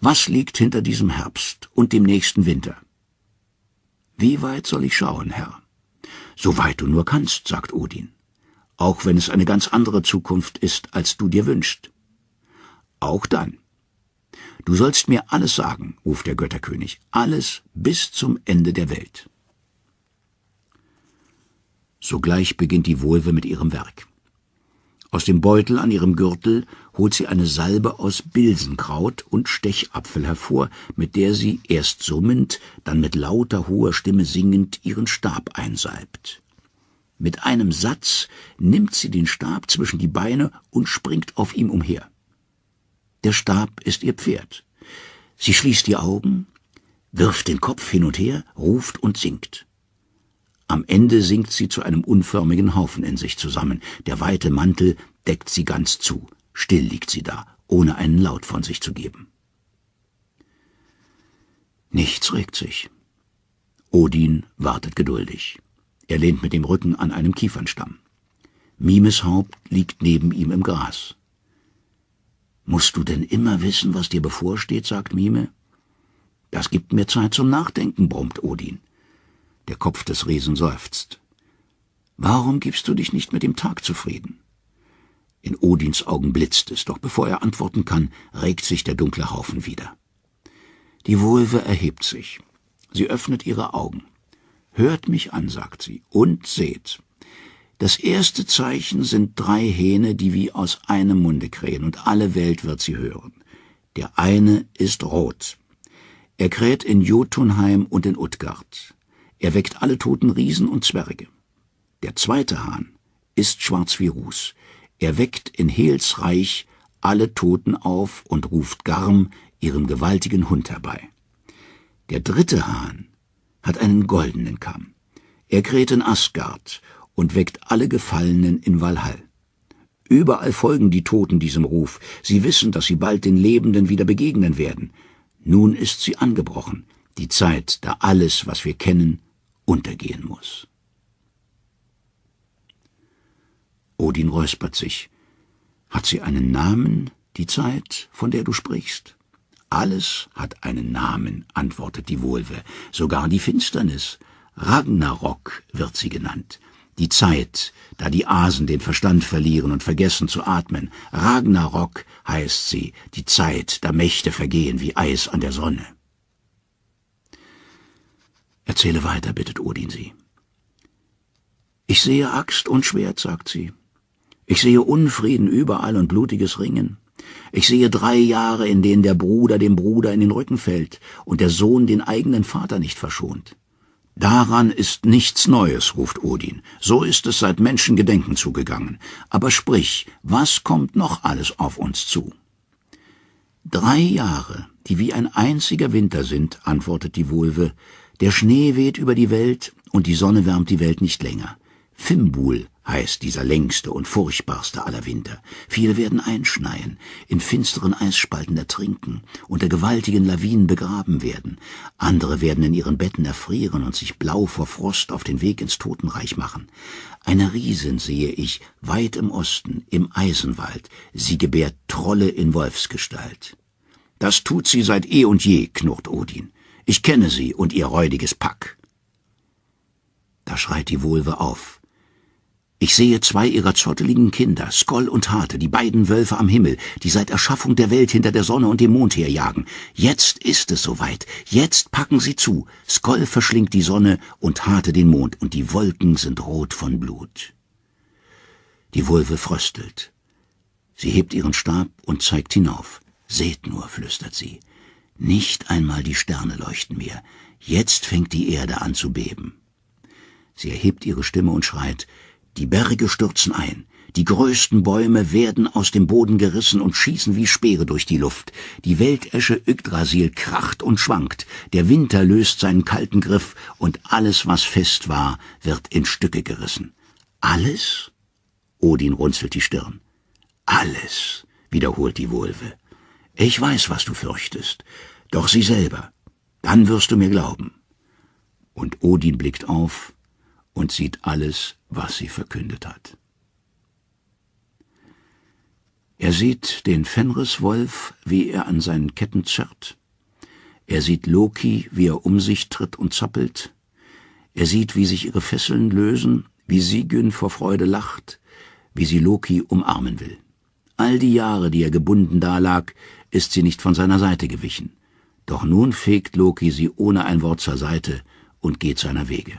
Was liegt hinter diesem Herbst und dem nächsten Winter? Wie weit soll ich schauen, Herr? So weit du nur kannst, sagt Odin, auch wenn es eine ganz andere Zukunft ist, als du dir wünschst. Auch dann, Du sollst mir alles sagen, ruft der Götterkönig, alles bis zum Ende der Welt. Sogleich beginnt die Wolve mit ihrem Werk. Aus dem Beutel an ihrem Gürtel holt sie eine Salbe aus Bilsenkraut und Stechapfel hervor, mit der sie erst summend, dann mit lauter hoher Stimme singend ihren Stab einsalbt. Mit einem Satz nimmt sie den Stab zwischen die Beine und springt auf ihm umher der Stab ist ihr Pferd. Sie schließt die Augen, wirft den Kopf hin und her, ruft und singt. Am Ende sinkt sie zu einem unförmigen Haufen in sich zusammen. Der weite Mantel deckt sie ganz zu. Still liegt sie da, ohne einen Laut von sich zu geben. Nichts regt sich. Odin wartet geduldig. Er lehnt mit dem Rücken an einem Kiefernstamm. Mimes Haupt liegt neben ihm im Gras. Musst du denn immer wissen, was dir bevorsteht, sagt Mime. Das gibt mir Zeit zum Nachdenken, brummt Odin. Der Kopf des Riesen seufzt. Warum gibst du dich nicht mit dem Tag zufrieden? In Odins Augen blitzt es, doch bevor er antworten kann, regt sich der dunkle Haufen wieder. Die Wulve erhebt sich. Sie öffnet ihre Augen. Hört mich an, sagt sie, und seht. Das erste Zeichen sind drei Hähne, die wie aus einem Munde krähen, und alle Welt wird sie hören. Der eine ist rot. Er kräht in Jotunheim und in Utgard. Er weckt alle toten Riesen und Zwerge. Der zweite Hahn ist schwarz wie Ruß. Er weckt in Hels Reich alle Toten auf und ruft Garm, ihrem gewaltigen Hund, herbei. Der dritte Hahn hat einen goldenen Kamm. Er kräht in Asgard und weckt alle Gefallenen in Walhall. Überall folgen die Toten diesem Ruf. Sie wissen, dass sie bald den Lebenden wieder begegnen werden. Nun ist sie angebrochen, die Zeit, da alles, was wir kennen, untergehen muss. Odin räuspert sich. Hat sie einen Namen, die Zeit, von der du sprichst? Alles hat einen Namen, antwortet die Wolve, sogar die Finsternis. Ragnarok wird sie genannt. Die Zeit, da die Asen den Verstand verlieren und vergessen zu atmen. Ragnarok heißt sie, die Zeit, da Mächte vergehen wie Eis an der Sonne. Erzähle weiter, bittet Odin sie. Ich sehe Axt und Schwert, sagt sie. Ich sehe Unfrieden überall und blutiges Ringen. Ich sehe drei Jahre, in denen der Bruder dem Bruder in den Rücken fällt und der Sohn den eigenen Vater nicht verschont. Daran ist nichts Neues, ruft Odin. So ist es seit Menschengedenken zugegangen. Aber sprich, was kommt noch alles auf uns zu? Drei Jahre, die wie ein einziger Winter sind, antwortet die Wolve. Der Schnee weht über die Welt und die Sonne wärmt die Welt nicht länger. Fimbul, heißt dieser längste und furchtbarste aller Winter. Viele werden einschneien, in finsteren Eisspalten ertrinken, unter gewaltigen Lawinen begraben werden. Andere werden in ihren Betten erfrieren und sich blau vor Frost auf den Weg ins Totenreich machen. Eine Riesin sehe ich, weit im Osten, im Eisenwald. Sie gebärt Trolle in Wolfsgestalt. Das tut sie seit eh und je, knurrt Odin. Ich kenne sie und ihr räudiges Pack. Da schreit die Wolve auf ich sehe zwei ihrer zotteligen Kinder, Skoll und Harte, die beiden Wölfe am Himmel, die seit Erschaffung der Welt hinter der Sonne und dem Mond herjagen. Jetzt ist es soweit. Jetzt packen sie zu. Skoll verschlingt die Sonne und Harte den Mond, und die Wolken sind rot von Blut. Die Wulve fröstelt. Sie hebt ihren Stab und zeigt hinauf. Seht nur, flüstert sie. Nicht einmal die Sterne leuchten mir. Jetzt fängt die Erde an zu beben. Sie erhebt ihre Stimme und schreit, die Berge stürzen ein. Die größten Bäume werden aus dem Boden gerissen und schießen wie Speere durch die Luft. Die Weltesche Yggdrasil kracht und schwankt. Der Winter löst seinen kalten Griff und alles, was fest war, wird in Stücke gerissen. Alles? Odin runzelt die Stirn. Alles, wiederholt die Wolve. Ich weiß, was du fürchtest. Doch sie selber. Dann wirst du mir glauben. Und Odin blickt auf und sieht alles, was sie verkündet hat. Er sieht den Fenriswolf, wie er an seinen Ketten zerrt. Er sieht Loki, wie er um sich tritt und zappelt. Er sieht, wie sich ihre Fesseln lösen, wie Sigyn vor Freude lacht, wie sie Loki umarmen will. All die Jahre, die er gebunden dalag, ist sie nicht von seiner Seite gewichen. Doch nun fegt Loki sie ohne ein Wort zur Seite und geht seiner Wege.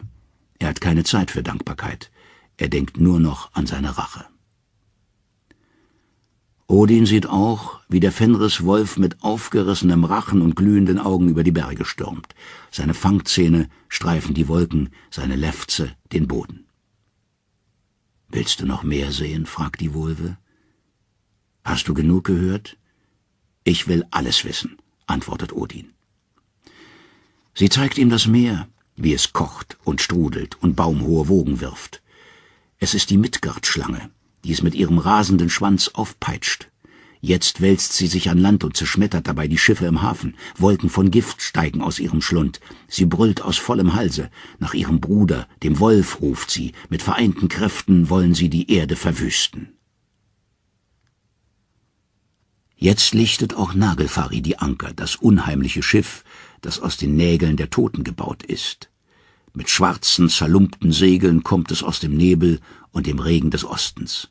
Er hat keine Zeit für Dankbarkeit. Er denkt nur noch an seine Rache. Odin sieht auch, wie der Fenris-Wolf mit aufgerissenem Rachen und glühenden Augen über die Berge stürmt. Seine Fangzähne streifen die Wolken, seine Lefze den Boden. Willst du noch mehr sehen? fragt die Wolve. Hast du genug gehört? Ich will alles wissen, antwortet Odin. Sie zeigt ihm das Meer, wie es kocht und strudelt und baumhohe Wogen wirft. Es ist die Midgard-Schlange, die es mit ihrem rasenden Schwanz aufpeitscht. Jetzt wälzt sie sich an Land und zerschmettert dabei die Schiffe im Hafen. Wolken von Gift steigen aus ihrem Schlund. Sie brüllt aus vollem Halse. Nach ihrem Bruder, dem Wolf, ruft sie. Mit vereinten Kräften wollen sie die Erde verwüsten. Jetzt lichtet auch Nagelfari die Anker, das unheimliche Schiff, das aus den Nägeln der Toten gebaut ist. Mit schwarzen, zerlumpten Segeln kommt es aus dem Nebel und dem Regen des Ostens.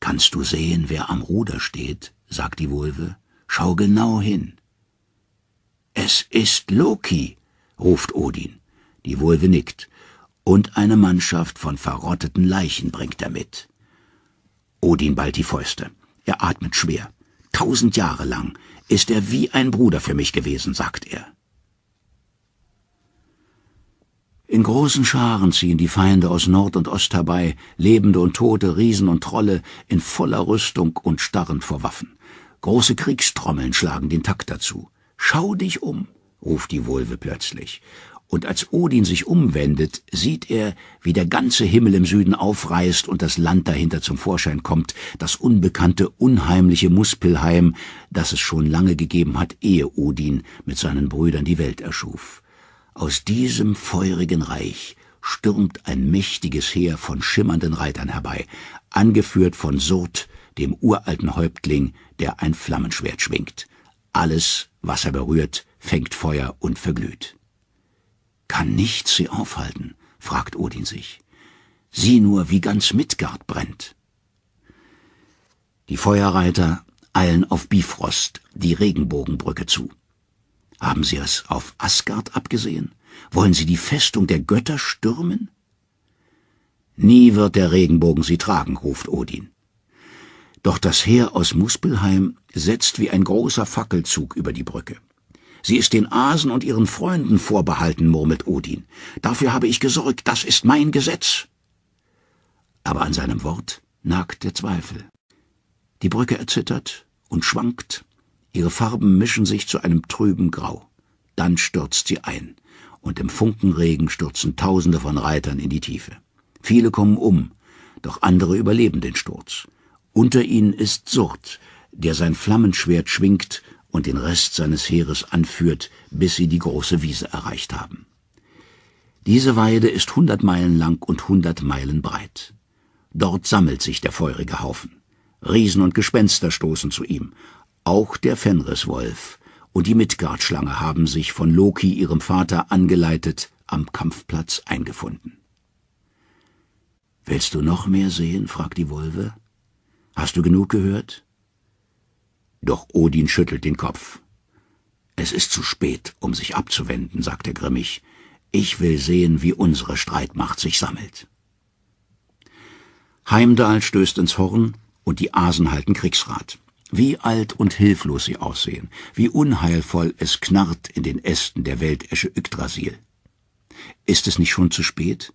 Kannst du sehen, wer am Ruder steht? sagt die Wulve. Schau genau hin. Es ist Loki, ruft Odin. Die Wulve nickt. Und eine Mannschaft von verrotteten Leichen bringt er mit. Odin ballt die Fäuste. Er atmet schwer. Tausend Jahre lang ist er wie ein Bruder für mich gewesen, sagt er. In großen Scharen ziehen die Feinde aus Nord und Ost herbei, Lebende und Tote, Riesen und Trolle, in voller Rüstung und starrend vor Waffen. Große Kriegstrommeln schlagen den Takt dazu. Schau dich um, ruft die Wolve plötzlich. Und als Odin sich umwendet, sieht er, wie der ganze Himmel im Süden aufreißt und das Land dahinter zum Vorschein kommt, das unbekannte, unheimliche Muspelheim, das es schon lange gegeben hat, ehe Odin mit seinen Brüdern die Welt erschuf. Aus diesem feurigen Reich stürmt ein mächtiges Heer von schimmernden Reitern herbei, angeführt von Surt, dem uralten Häuptling, der ein Flammenschwert schwingt. Alles, was er berührt, fängt Feuer und verglüht. Kann nichts sie aufhalten? fragt Odin sich. Sieh nur, wie ganz Midgard brennt. Die Feuerreiter eilen auf Bifrost, die Regenbogenbrücke zu. Haben Sie es auf Asgard abgesehen? Wollen Sie die Festung der Götter stürmen? Nie wird der Regenbogen Sie tragen, ruft Odin. Doch das Heer aus Muspelheim setzt wie ein großer Fackelzug über die Brücke. Sie ist den Asen und ihren Freunden vorbehalten, murmelt Odin. Dafür habe ich gesorgt, das ist mein Gesetz. Aber an seinem Wort nagt der Zweifel. Die Brücke erzittert und schwankt Ihre Farben mischen sich zu einem trüben Grau. Dann stürzt sie ein, und im Funkenregen stürzen Tausende von Reitern in die Tiefe. Viele kommen um, doch andere überleben den Sturz. Unter ihnen ist Surt, der sein Flammenschwert schwingt und den Rest seines Heeres anführt, bis sie die große Wiese erreicht haben. Diese Weide ist hundert Meilen lang und hundert Meilen breit. Dort sammelt sich der feurige Haufen. Riesen und Gespenster stoßen zu ihm, auch der Fenriswolf und die Midgard-Schlange haben sich von Loki, ihrem Vater, angeleitet am Kampfplatz eingefunden. Willst du noch mehr sehen? fragt die Wolve. Hast du genug gehört? Doch Odin schüttelt den Kopf. Es ist zu spät, um sich abzuwenden, sagt er grimmig. Ich will sehen, wie unsere Streitmacht sich sammelt. Heimdall stößt ins Horn und die Asen halten Kriegsrat. Wie alt und hilflos sie aussehen, wie unheilvoll es knarrt in den Ästen der Weltesche Yggdrasil. Ist es nicht schon zu spät?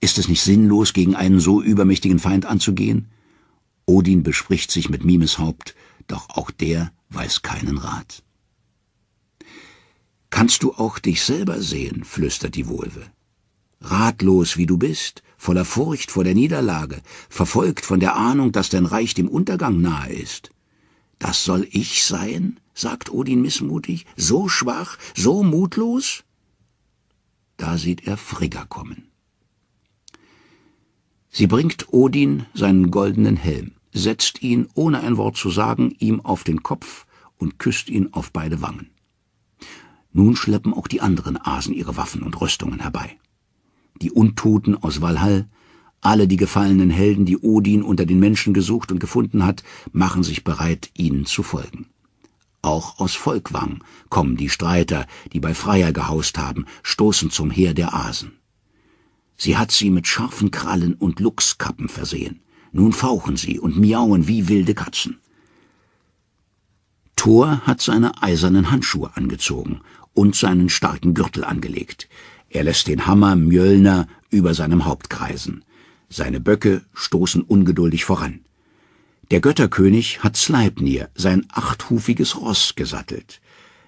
Ist es nicht sinnlos, gegen einen so übermächtigen Feind anzugehen? Odin bespricht sich mit Mimes Haupt, doch auch der weiß keinen Rat. Kannst du auch dich selber sehen, flüstert die Wolve. Ratlos wie du bist, voller Furcht vor der Niederlage, verfolgt von der Ahnung, dass dein Reich dem Untergang nahe ist. Das soll ich sein? sagt Odin missmutig, so schwach, so mutlos? Da sieht er Frigga kommen. Sie bringt Odin seinen goldenen Helm, setzt ihn, ohne ein Wort zu sagen, ihm auf den Kopf und küsst ihn auf beide Wangen. Nun schleppen auch die anderen Asen ihre Waffen und Rüstungen herbei. Die Untoten aus Walhall, alle die gefallenen Helden, die Odin unter den Menschen gesucht und gefunden hat, machen sich bereit, ihnen zu folgen. Auch aus Volkwang kommen die Streiter, die bei Freier gehaust haben, stoßen zum Heer der Asen. Sie hat sie mit scharfen Krallen und Luchskappen versehen. Nun fauchen sie und miauen wie wilde Katzen. Thor hat seine eisernen Handschuhe angezogen und seinen starken Gürtel angelegt. Er lässt den Hammer Mjölner über seinem Haupt kreisen. Seine Böcke stoßen ungeduldig voran. Der Götterkönig hat Sleipnir, sein achthufiges Ross, gesattelt.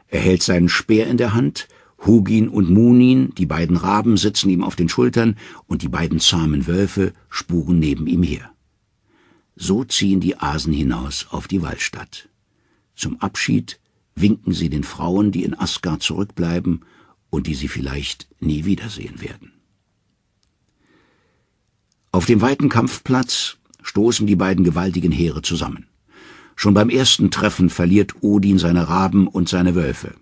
Er hält seinen Speer in der Hand, Hugin und Munin, die beiden Raben, sitzen ihm auf den Schultern und die beiden zahmen Wölfe spuren neben ihm her. So ziehen die Asen hinaus auf die Wallstadt. Zum Abschied winken sie den Frauen, die in Asgard zurückbleiben und die sie vielleicht nie wiedersehen werden. Auf dem weiten Kampfplatz stoßen die beiden gewaltigen Heere zusammen. Schon beim ersten Treffen verliert Odin seine Raben und seine Wölfe.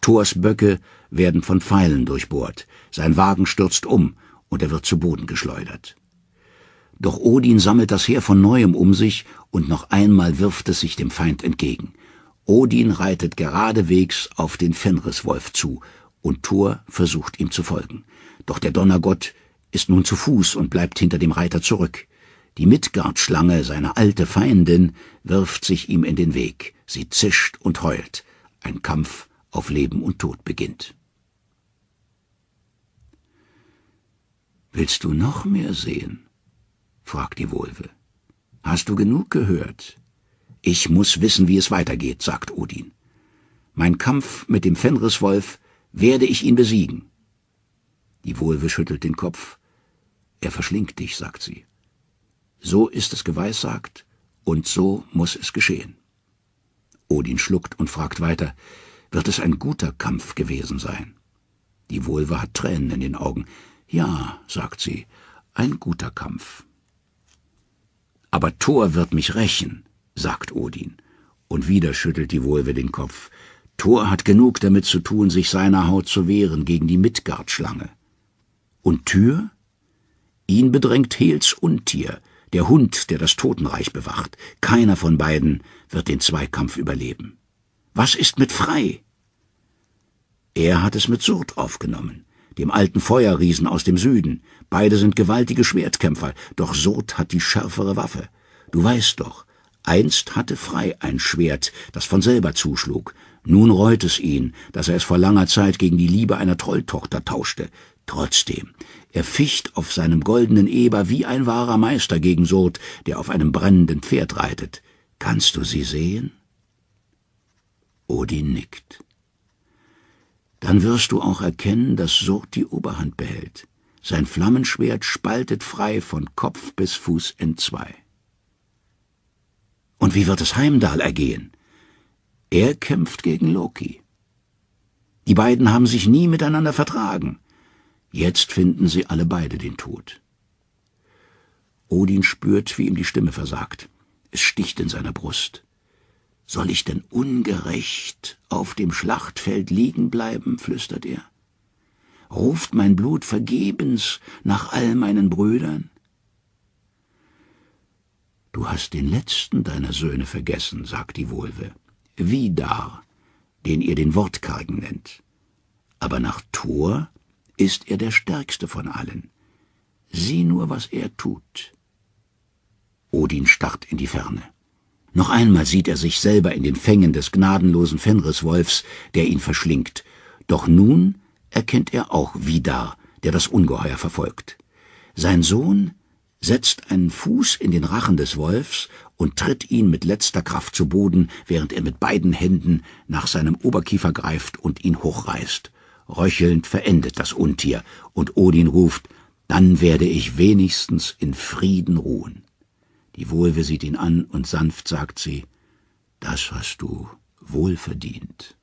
Thors Böcke werden von Pfeilen durchbohrt, sein Wagen stürzt um und er wird zu Boden geschleudert. Doch Odin sammelt das Heer von neuem um sich und noch einmal wirft es sich dem Feind entgegen. Odin reitet geradewegs auf den Fenriswolf zu und Thor versucht ihm zu folgen. Doch der Donnergott ist nun zu Fuß und bleibt hinter dem Reiter zurück. Die Midgard-Schlange, seine alte Feindin, wirft sich ihm in den Weg. Sie zischt und heult. Ein Kampf auf Leben und Tod beginnt. Willst du noch mehr sehen? fragt die Wolve. Hast du genug gehört? Ich muss wissen, wie es weitergeht, sagt Odin. Mein Kampf mit dem Fenriswolf werde ich ihn besiegen. Die Wolve schüttelt den Kopf. Er verschlingt dich, sagt sie. So ist es geweissagt, und so muss es geschehen. Odin schluckt und fragt weiter, wird es ein guter Kampf gewesen sein? Die Vulva hat Tränen in den Augen. Ja, sagt sie, ein guter Kampf. Aber Thor wird mich rächen, sagt Odin. Und wieder schüttelt die Vulva den Kopf. Thor hat genug damit zu tun, sich seiner Haut zu wehren gegen die Midgard-Schlange. Und Tür? Ihn bedrängt Hels Untier, der Hund, der das Totenreich bewacht. Keiner von beiden wird den Zweikampf überleben. Was ist mit Frei? Er hat es mit Surt aufgenommen, dem alten Feuerriesen aus dem Süden. Beide sind gewaltige Schwertkämpfer, doch Surt hat die schärfere Waffe. Du weißt doch, einst hatte Frei ein Schwert, das von selber zuschlug. Nun reut es ihn, dass er es vor langer Zeit gegen die Liebe einer Trolltochter tauschte. Trotzdem, er ficht auf seinem goldenen Eber wie ein wahrer Meister gegen Sod, der auf einem brennenden Pferd reitet. Kannst du sie sehen? Odin nickt. Dann wirst du auch erkennen, dass Sod die Oberhand behält. Sein Flammenschwert spaltet frei von Kopf bis Fuß entzwei. Und wie wird es Heimdall ergehen? Er kämpft gegen Loki. Die beiden haben sich nie miteinander vertragen. Jetzt finden sie alle beide den Tod. Odin spürt, wie ihm die Stimme versagt. Es sticht in seiner Brust. Soll ich denn ungerecht auf dem Schlachtfeld liegen bleiben? flüstert er. Ruft mein Blut vergebens nach all meinen Brüdern? Du hast den letzten deiner Söhne vergessen, sagt die Wolwe. Vidar, den ihr den Wortkargen nennt. Aber nach Thor ist er der stärkste von allen. Sieh nur, was er tut. Odin starrt in die Ferne. Noch einmal sieht er sich selber in den Fängen des gnadenlosen Fenriswolfs, der ihn verschlingt. Doch nun erkennt er auch Vidar, der das Ungeheuer verfolgt. Sein Sohn setzt einen Fuß in den Rachen des Wolfs und tritt ihn mit letzter Kraft zu Boden, während er mit beiden Händen nach seinem Oberkiefer greift und ihn hochreißt. Röchelnd verendet das Untier, und Odin ruft, dann werde ich wenigstens in Frieden ruhen. Die Wolve sieht ihn an und sanft sagt sie, das hast du wohl verdient.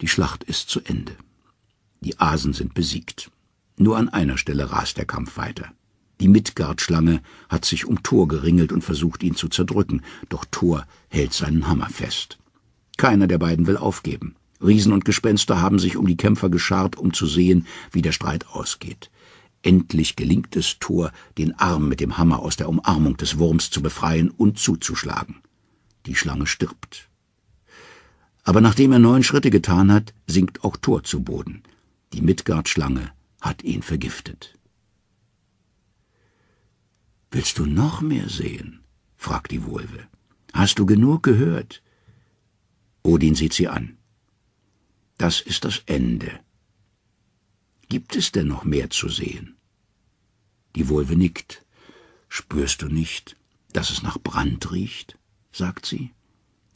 Die Schlacht ist zu Ende. Die Asen sind besiegt. Nur an einer Stelle rast der Kampf weiter. Die Midgard-Schlange hat sich um Thor geringelt und versucht, ihn zu zerdrücken, doch Thor hält seinen Hammer fest. Keiner der beiden will aufgeben. Riesen und Gespenster haben sich um die Kämpfer geschart, um zu sehen, wie der Streit ausgeht. Endlich gelingt es Thor, den Arm mit dem Hammer aus der Umarmung des Wurms zu befreien und zuzuschlagen. Die Schlange stirbt. Aber nachdem er neun Schritte getan hat, sinkt auch Thor zu Boden. Die Midgard-Schlange hat ihn vergiftet. Willst du noch mehr sehen? fragt die Wolve. Hast du genug gehört? Odin sieht sie an. Das ist das Ende. Gibt es denn noch mehr zu sehen? Die Wolve nickt. Spürst du nicht, dass es nach Brand riecht? sagt sie.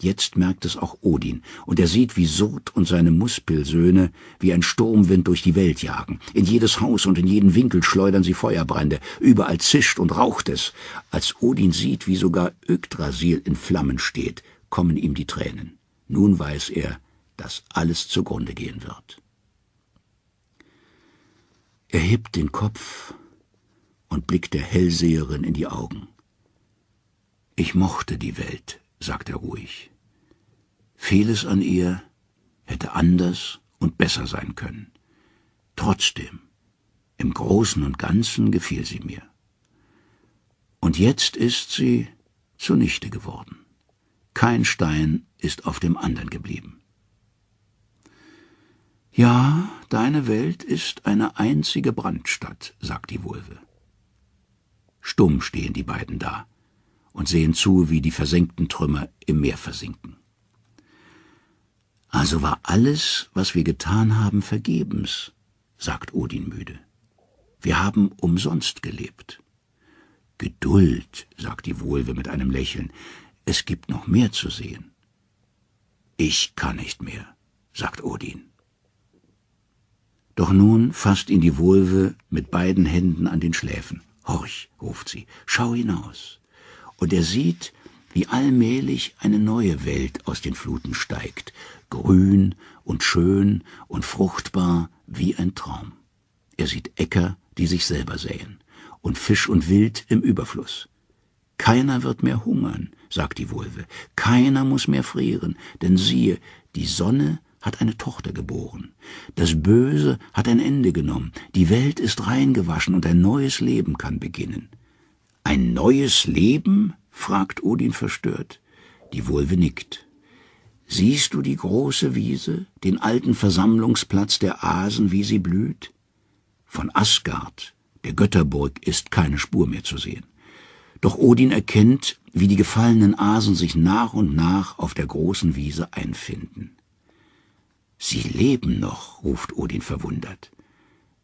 Jetzt merkt es auch Odin, und er sieht, wie Surt und seine Muspelsöhne wie ein Sturmwind durch die Welt jagen. In jedes Haus und in jeden Winkel schleudern sie Feuerbrände, überall zischt und raucht es. Als Odin sieht, wie sogar Yggdrasil in Flammen steht, kommen ihm die Tränen. Nun weiß er, dass alles zugrunde gehen wird. Er hebt den Kopf und blickt der Hellseherin in die Augen. Ich mochte die Welt, sagt er ruhig. Vieles an ihr hätte anders und besser sein können. Trotzdem, im Großen und Ganzen gefiel sie mir. Und jetzt ist sie zunichte geworden. Kein Stein ist auf dem anderen geblieben. Ja, deine Welt ist eine einzige Brandstadt, sagt die Vulve. Stumm stehen die beiden da und sehen zu, wie die versenkten Trümmer im Meer versinken. Also war alles, was wir getan haben, vergebens, sagt Odin müde. Wir haben umsonst gelebt. Geduld, sagt die Vulve mit einem Lächeln, es gibt noch mehr zu sehen. Ich kann nicht mehr, sagt Odin. Doch nun fasst ihn die Wolve mit beiden Händen an den Schläfen. Horch, ruft sie, schau hinaus. Und er sieht, wie allmählich eine neue Welt aus den Fluten steigt, grün und schön und fruchtbar wie ein Traum. Er sieht Äcker, die sich selber säen, und Fisch und Wild im Überfluss. Keiner wird mehr hungern, sagt die Vulve, keiner muss mehr frieren, denn siehe, die Sonne hat eine Tochter geboren. Das Böse hat ein Ende genommen, die Welt ist reingewaschen und ein neues Leben kann beginnen. Ein neues Leben? fragt Odin verstört. Die Vulve nickt. Siehst du die große Wiese, den alten Versammlungsplatz der Asen, wie sie blüht? Von Asgard, der Götterburg, ist keine Spur mehr zu sehen. Doch Odin erkennt, wie die gefallenen Asen sich nach und nach auf der großen Wiese einfinden. Sie leben noch, ruft Odin verwundert.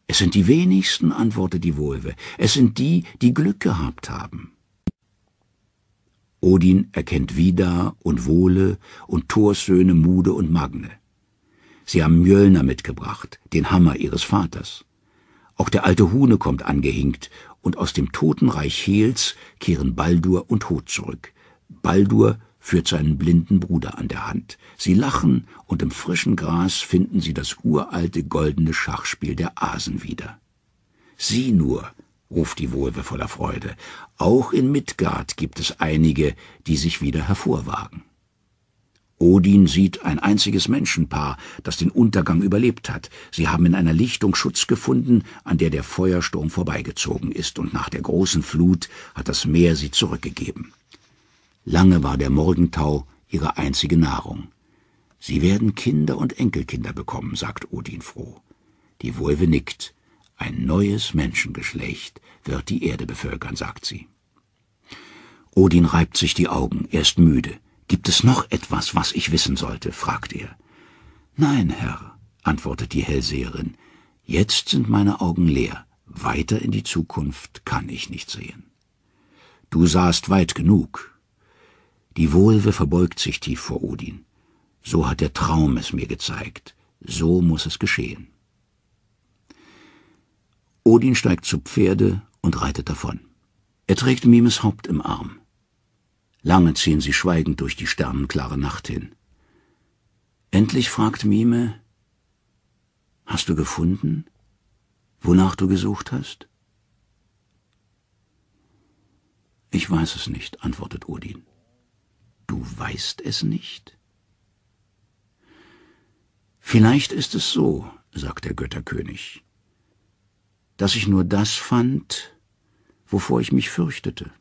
Es sind die wenigsten, antwortet die Wolve. Es sind die, die Glück gehabt haben. Odin erkennt Vida und Wohle und Thors Söhne Mude und Magne. Sie haben Mjölner mitgebracht, den Hammer ihres Vaters. Auch der alte Hune kommt angehinkt und aus dem Totenreich Hels kehren Baldur und Hod zurück. Baldur führt seinen blinden Bruder an der Hand. Sie lachen und im frischen Gras finden sie das uralte goldene Schachspiel der Asen wieder. Sieh nur, ruft die Wolwe voller Freude, auch in Midgard gibt es einige, die sich wieder hervorwagen. Odin sieht ein einziges Menschenpaar, das den Untergang überlebt hat. Sie haben in einer Lichtung Schutz gefunden, an der der Feuersturm vorbeigezogen ist, und nach der großen Flut hat das Meer sie zurückgegeben. Lange war der Morgentau ihre einzige Nahrung. Sie werden Kinder und Enkelkinder bekommen, sagt Odin froh. Die Wolve nickt. Ein neues Menschengeschlecht wird die Erde bevölkern, sagt sie. Odin reibt sich die Augen, er ist müde. Gibt es noch etwas, was ich wissen sollte? fragt er. Nein, Herr, antwortet die Hellseherin. Jetzt sind meine Augen leer. Weiter in die Zukunft kann ich nicht sehen. Du sahst weit genug. Die Wolve verbeugt sich tief vor Odin. So hat der Traum es mir gezeigt. So muss es geschehen. Odin steigt zu Pferde und reitet davon. Er trägt Mimes Haupt im Arm. Lange ziehen sie schweigend durch die sternenklare Nacht hin. Endlich fragt Mime, Hast du gefunden, wonach du gesucht hast? Ich weiß es nicht, antwortet Odin. Du weißt es nicht? Vielleicht ist es so, sagt der Götterkönig, dass ich nur das fand, wovor ich mich fürchtete.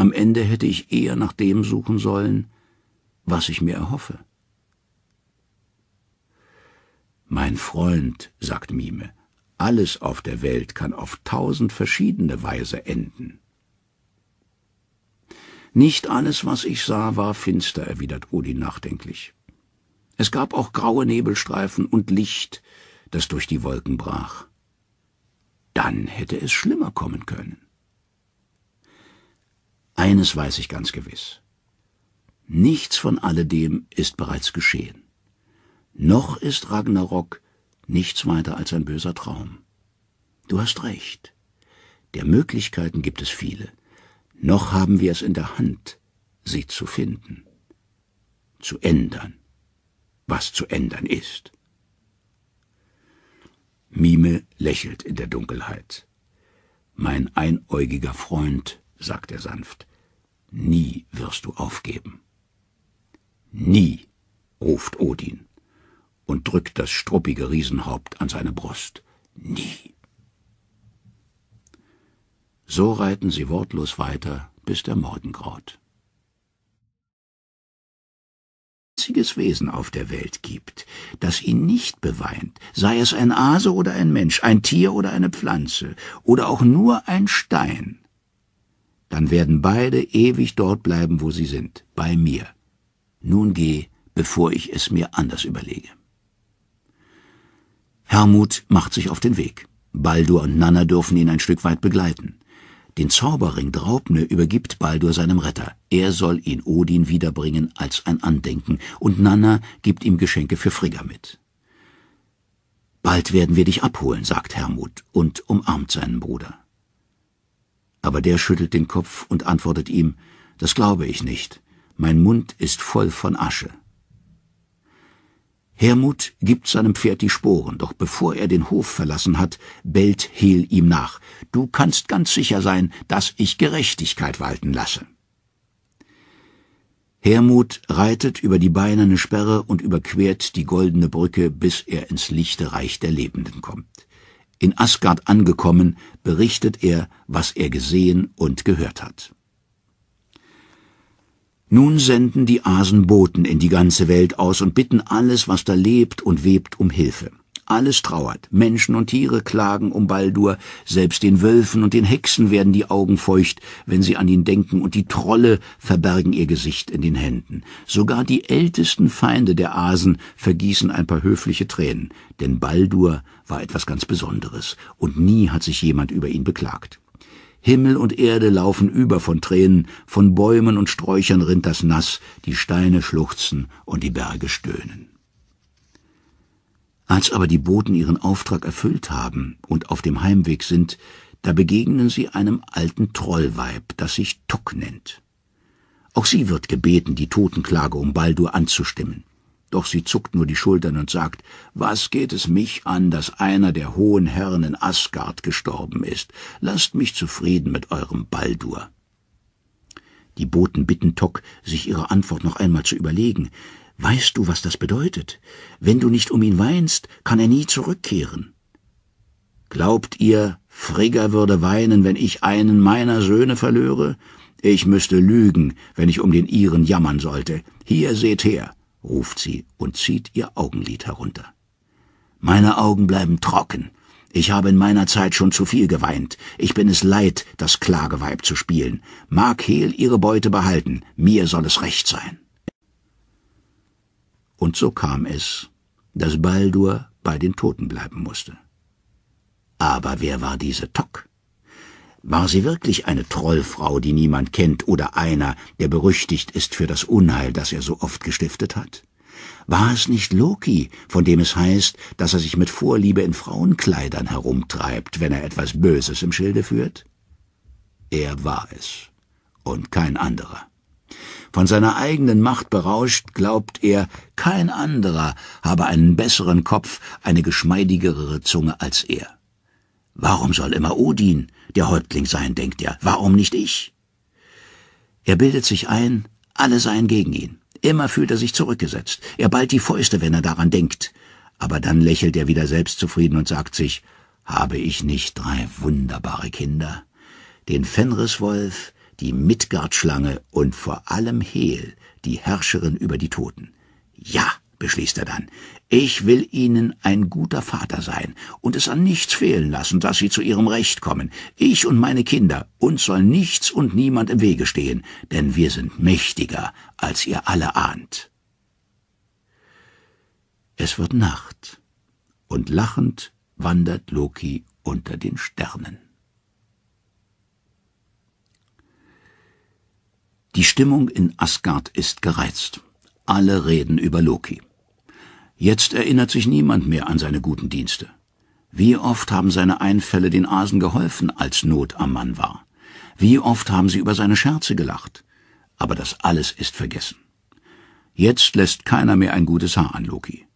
Am Ende hätte ich eher nach dem suchen sollen, was ich mir erhoffe. Mein Freund, sagt Mime, alles auf der Welt kann auf tausend verschiedene Weise enden. Nicht alles, was ich sah, war finster, erwidert Odin nachdenklich. Es gab auch graue Nebelstreifen und Licht, das durch die Wolken brach. Dann hätte es schlimmer kommen können. Eines weiß ich ganz gewiss. Nichts von alledem ist bereits geschehen. Noch ist Ragnarok nichts weiter als ein böser Traum. Du hast recht. Der Möglichkeiten gibt es viele. Noch haben wir es in der Hand, sie zu finden. Zu ändern. Was zu ändern ist. Mime lächelt in der Dunkelheit. Mein einäugiger Freund, sagt er sanft, Nie wirst du aufgeben. Nie, ruft Odin und drückt das struppige Riesenhaupt an seine Brust. Nie. So reiten sie wortlos weiter, bis der Morgen graut. einziges Wesen auf der Welt gibt, das ihn nicht beweint, sei es ein Aase oder ein Mensch, ein Tier oder eine Pflanze, oder auch nur ein Stein, dann werden beide ewig dort bleiben, wo sie sind, bei mir. Nun geh, bevor ich es mir anders überlege. Hermut macht sich auf den Weg. Baldur und Nanna dürfen ihn ein Stück weit begleiten. Den Zauberring Draupne übergibt Baldur seinem Retter. Er soll ihn Odin wiederbringen als ein Andenken, und Nanna gibt ihm Geschenke für Frigga mit. Bald werden wir dich abholen, sagt Hermut und umarmt seinen Bruder aber der schüttelt den Kopf und antwortet ihm, das glaube ich nicht, mein Mund ist voll von Asche. Hermut gibt seinem Pferd die Sporen, doch bevor er den Hof verlassen hat, bellt Hel ihm nach, du kannst ganz sicher sein, dass ich Gerechtigkeit walten lasse. Hermut reitet über die beinerne Sperre und überquert die goldene Brücke, bis er ins lichte Reich der Lebenden kommt. In Asgard angekommen, berichtet er, was er gesehen und gehört hat. Nun senden die Asen Boten in die ganze Welt aus und bitten alles, was da lebt und webt, um Hilfe. Alles trauert, Menschen und Tiere klagen um Baldur, selbst den Wölfen und den Hexen werden die Augen feucht, wenn sie an ihn denken, und die Trolle verbergen ihr Gesicht in den Händen. Sogar die ältesten Feinde der Asen vergießen ein paar höfliche Tränen, denn Baldur war etwas ganz Besonderes, und nie hat sich jemand über ihn beklagt. Himmel und Erde laufen über von Tränen, von Bäumen und Sträuchern rinnt das nass, die Steine schluchzen und die Berge stöhnen. Als aber die Boten ihren Auftrag erfüllt haben und auf dem Heimweg sind, da begegnen sie einem alten Trollweib, das sich Tuck nennt. Auch sie wird gebeten, die Totenklage um Baldur anzustimmen. Doch sie zuckt nur die Schultern und sagt, was geht es mich an, dass einer der hohen Herren in Asgard gestorben ist? Lasst mich zufrieden mit eurem Baldur. Die Boten bitten Tock, sich ihre Antwort noch einmal zu überlegen, Weißt du, was das bedeutet? Wenn du nicht um ihn weinst, kann er nie zurückkehren. Glaubt ihr, Frigga würde weinen, wenn ich einen meiner Söhne verlöre? Ich müsste lügen, wenn ich um den ihren jammern sollte. Hier seht her, ruft sie und zieht ihr Augenlid herunter. Meine Augen bleiben trocken. Ich habe in meiner Zeit schon zu viel geweint. Ich bin es leid, das Klageweib zu spielen. Mag Hel ihre Beute behalten, mir soll es recht sein. Und so kam es, dass Baldur bei den Toten bleiben musste. Aber wer war diese Tok? War sie wirklich eine Trollfrau, die niemand kennt, oder einer, der berüchtigt ist für das Unheil, das er so oft gestiftet hat? War es nicht Loki, von dem es heißt, dass er sich mit Vorliebe in Frauenkleidern herumtreibt, wenn er etwas Böses im Schilde führt? Er war es, und kein anderer. Von seiner eigenen Macht berauscht, glaubt er, kein anderer habe einen besseren Kopf, eine geschmeidigere Zunge als er. Warum soll immer Odin der Häuptling sein, denkt er, warum nicht ich? Er bildet sich ein, alle seien gegen ihn. Immer fühlt er sich zurückgesetzt. Er ballt die Fäuste, wenn er daran denkt. Aber dann lächelt er wieder selbstzufrieden und sagt sich, habe ich nicht drei wunderbare Kinder? Den Fenriswolf, die Midgard-Schlange und vor allem Hel, die Herrscherin über die Toten. Ja, beschließt er dann, ich will Ihnen ein guter Vater sein und es an nichts fehlen lassen, dass Sie zu Ihrem Recht kommen. Ich und meine Kinder, uns soll nichts und niemand im Wege stehen, denn wir sind mächtiger, als ihr alle ahnt. Es wird Nacht, und lachend wandert Loki unter den Sternen. Die Stimmung in Asgard ist gereizt. Alle reden über Loki. Jetzt erinnert sich niemand mehr an seine guten Dienste. Wie oft haben seine Einfälle den Asen geholfen, als Not am Mann war? Wie oft haben sie über seine Scherze gelacht? Aber das alles ist vergessen. Jetzt lässt keiner mehr ein gutes Haar an Loki.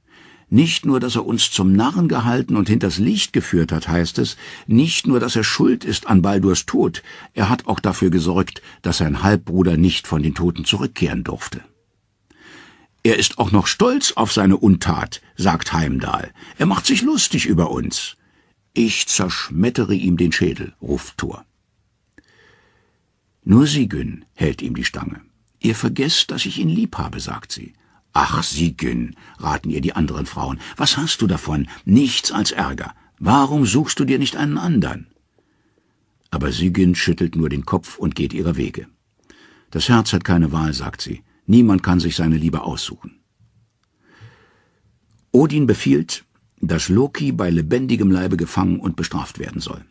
Nicht nur, dass er uns zum Narren gehalten und hinters Licht geführt hat, heißt es, nicht nur, dass er schuld ist an Baldurs Tod, er hat auch dafür gesorgt, dass sein Halbbruder nicht von den Toten zurückkehren durfte. Er ist auch noch stolz auf seine Untat, sagt Heimdahl. Er macht sich lustig über uns. Ich zerschmettere ihm den Schädel, ruft Thor. Nur Sigyn hält ihm die Stange. Ihr vergesst, dass ich ihn lieb habe, sagt sie. Ach, Siegün, raten ihr die anderen Frauen, was hast du davon? Nichts als Ärger. Warum suchst du dir nicht einen anderen? Aber Siegün schüttelt nur den Kopf und geht ihrer Wege. Das Herz hat keine Wahl, sagt sie. Niemand kann sich seine Liebe aussuchen. Odin befiehlt, dass Loki bei lebendigem Leibe gefangen und bestraft werden soll.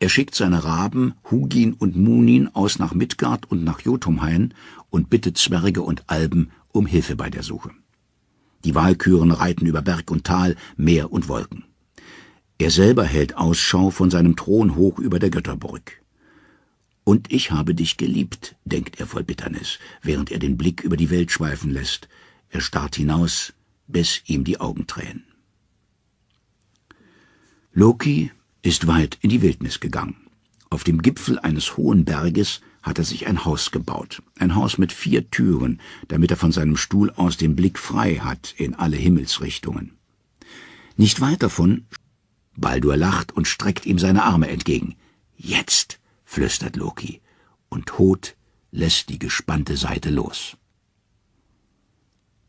Er schickt seine Raben, Hugin und Munin aus nach Midgard und nach Jotunheim und bittet Zwerge und Alben, um Hilfe bei der Suche. Die Walküren reiten über Berg und Tal, Meer und Wolken. Er selber hält Ausschau von seinem Thron hoch über der Götterburg. Und ich habe dich geliebt, denkt er voll Bitternis, während er den Blick über die Welt schweifen lässt. Er starrt hinaus, bis ihm die Augen tränen. Loki ist weit in die Wildnis gegangen. Auf dem Gipfel eines hohen Berges hat er sich ein Haus gebaut, ein Haus mit vier Türen, damit er von seinem Stuhl aus den Blick frei hat in alle Himmelsrichtungen. Nicht weit davon Baldur lacht und streckt ihm seine Arme entgegen. Jetzt, flüstert Loki, und Hod lässt die gespannte Seite los.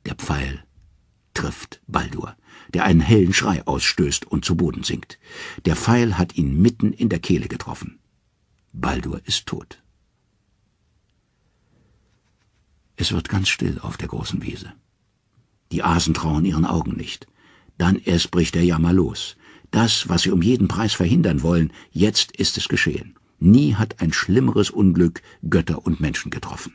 Der Pfeil trifft Baldur, der einen hellen Schrei ausstößt und zu Boden sinkt. Der Pfeil hat ihn mitten in der Kehle getroffen. Baldur ist tot. Es wird ganz still auf der großen Wiese. Die Asen trauen ihren Augen nicht. Dann erst bricht der Jammer los. Das, was sie um jeden Preis verhindern wollen, jetzt ist es geschehen. Nie hat ein schlimmeres Unglück Götter und Menschen getroffen.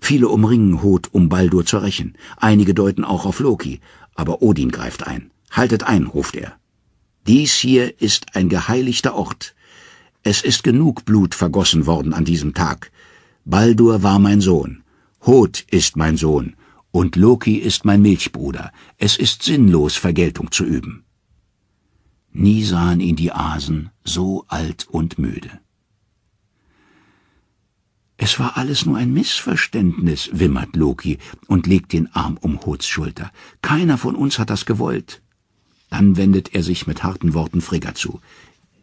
Viele umringen Hod, um Baldur zu rächen. Einige deuten auch auf Loki, aber Odin greift ein. Haltet ein, ruft er. Dies hier ist ein geheiligter Ort. Es ist genug Blut vergossen worden an diesem Tag. Baldur war mein Sohn, Hoth ist mein Sohn, und Loki ist mein Milchbruder. Es ist sinnlos, Vergeltung zu üben. Nie sahen ihn die Asen so alt und müde. Es war alles nur ein Missverständnis, wimmert Loki und legt den Arm um Hoths Schulter. Keiner von uns hat das gewollt. Dann wendet er sich mit harten Worten Frigga zu.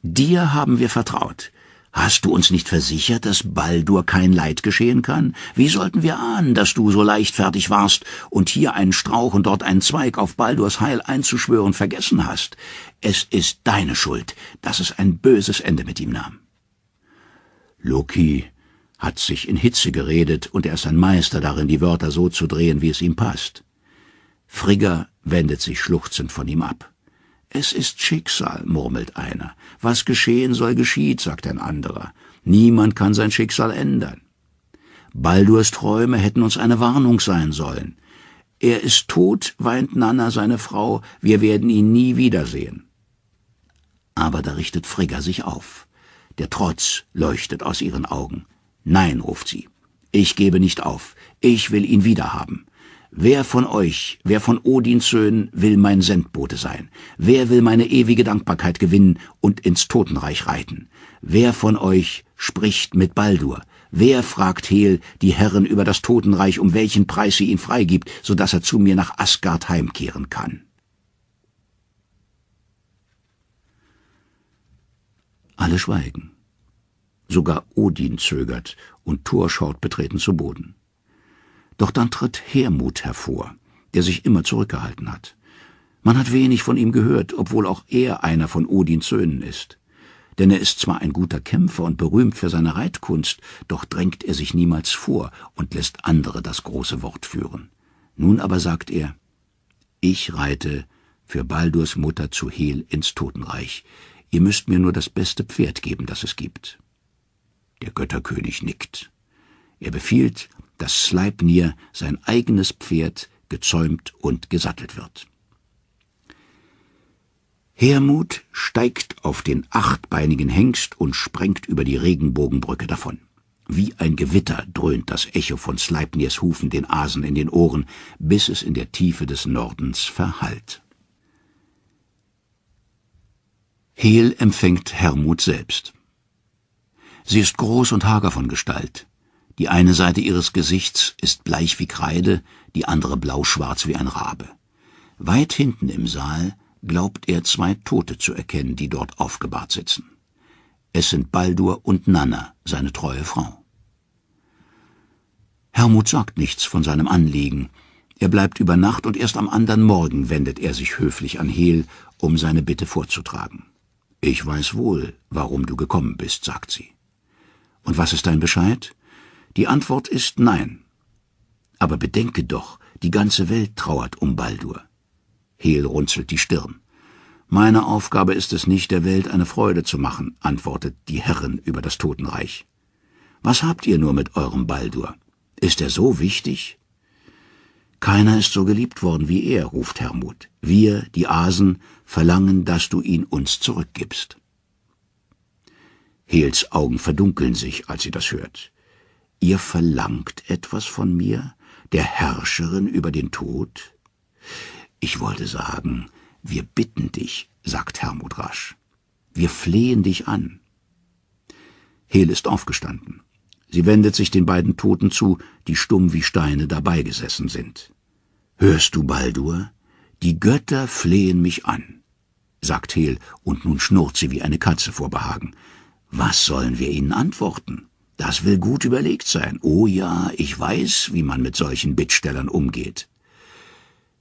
Dir haben wir vertraut. Hast du uns nicht versichert, dass Baldur kein Leid geschehen kann? Wie sollten wir ahnen, dass du so leichtfertig warst und hier einen Strauch und dort einen Zweig auf Baldurs Heil einzuschwören vergessen hast? Es ist deine Schuld, dass es ein böses Ende mit ihm nahm. Loki hat sich in Hitze geredet, und er ist ein Meister darin, die Wörter so zu drehen, wie es ihm passt. Frigga wendet sich schluchzend von ihm ab. Es ist Schicksal, murmelt einer. Was geschehen soll, geschieht, sagt ein anderer. Niemand kann sein Schicksal ändern. Baldurs Träume hätten uns eine Warnung sein sollen. Er ist tot, weint Nanna seine Frau, wir werden ihn nie wiedersehen. Aber da richtet Frigga sich auf. Der Trotz leuchtet aus ihren Augen. Nein, ruft sie. Ich gebe nicht auf. Ich will ihn wiederhaben. Wer von euch, wer von Odins Söhnen will mein Sendbote sein? Wer will meine ewige Dankbarkeit gewinnen und ins Totenreich reiten? Wer von euch spricht mit Baldur? Wer fragt Hel, die Herren über das Totenreich, um welchen Preis sie ihn freigibt, so dass er zu mir nach Asgard heimkehren kann? Alle schweigen. Sogar Odin zögert und Thor schaut betreten zu Boden. Doch dann tritt Hermut hervor, der sich immer zurückgehalten hat. Man hat wenig von ihm gehört, obwohl auch er einer von Odins Söhnen ist. Denn er ist zwar ein guter Kämpfer und berühmt für seine Reitkunst, doch drängt er sich niemals vor und lässt andere das große Wort führen. Nun aber sagt er, ich reite für Baldurs Mutter zu Hehl ins Totenreich. Ihr müsst mir nur das beste Pferd geben, das es gibt. Der Götterkönig nickt. Er befiehlt, dass Sleipnir, sein eigenes Pferd, gezäumt und gesattelt wird. Hermut steigt auf den achtbeinigen Hengst und sprengt über die Regenbogenbrücke davon. Wie ein Gewitter dröhnt das Echo von Sleipnirs Hufen den Asen in den Ohren, bis es in der Tiefe des Nordens verhallt. Hel empfängt Hermut selbst. Sie ist groß und hager von Gestalt, die eine Seite ihres Gesichts ist bleich wie Kreide, die andere blauschwarz wie ein Rabe. Weit hinten im Saal glaubt er zwei Tote zu erkennen, die dort aufgebahrt sitzen. Es sind Baldur und Nanna, seine treue Frau. Hermut sagt nichts von seinem Anliegen. Er bleibt über Nacht und erst am anderen Morgen wendet er sich höflich an Hehl, um seine Bitte vorzutragen. Ich weiß wohl, warum du gekommen bist, sagt sie. Und was ist dein Bescheid? Die Antwort ist nein. Aber bedenke doch, die ganze Welt trauert um Baldur. Hel runzelt die Stirn. Meine Aufgabe ist es nicht, der Welt eine Freude zu machen, antwortet die Herrin über das Totenreich. Was habt ihr nur mit eurem Baldur? Ist er so wichtig? Keiner ist so geliebt worden wie er, ruft Hermut. Wir, die Asen, verlangen, dass du ihn uns zurückgibst. Hels Augen verdunkeln sich, als sie das hört. Ihr verlangt etwas von mir, der Herrscherin über den Tod? Ich wollte sagen, wir bitten dich, sagt Hermut rasch. Wir flehen dich an. Hel ist aufgestanden. Sie wendet sich den beiden Toten zu, die stumm wie Steine dabei gesessen sind. Hörst du, Baldur? Die Götter flehen mich an, sagt Hel, und nun schnurrt sie wie eine Katze vor Behagen. Was sollen wir ihnen antworten? Das will gut überlegt sein. Oh ja, ich weiß, wie man mit solchen Bittstellern umgeht.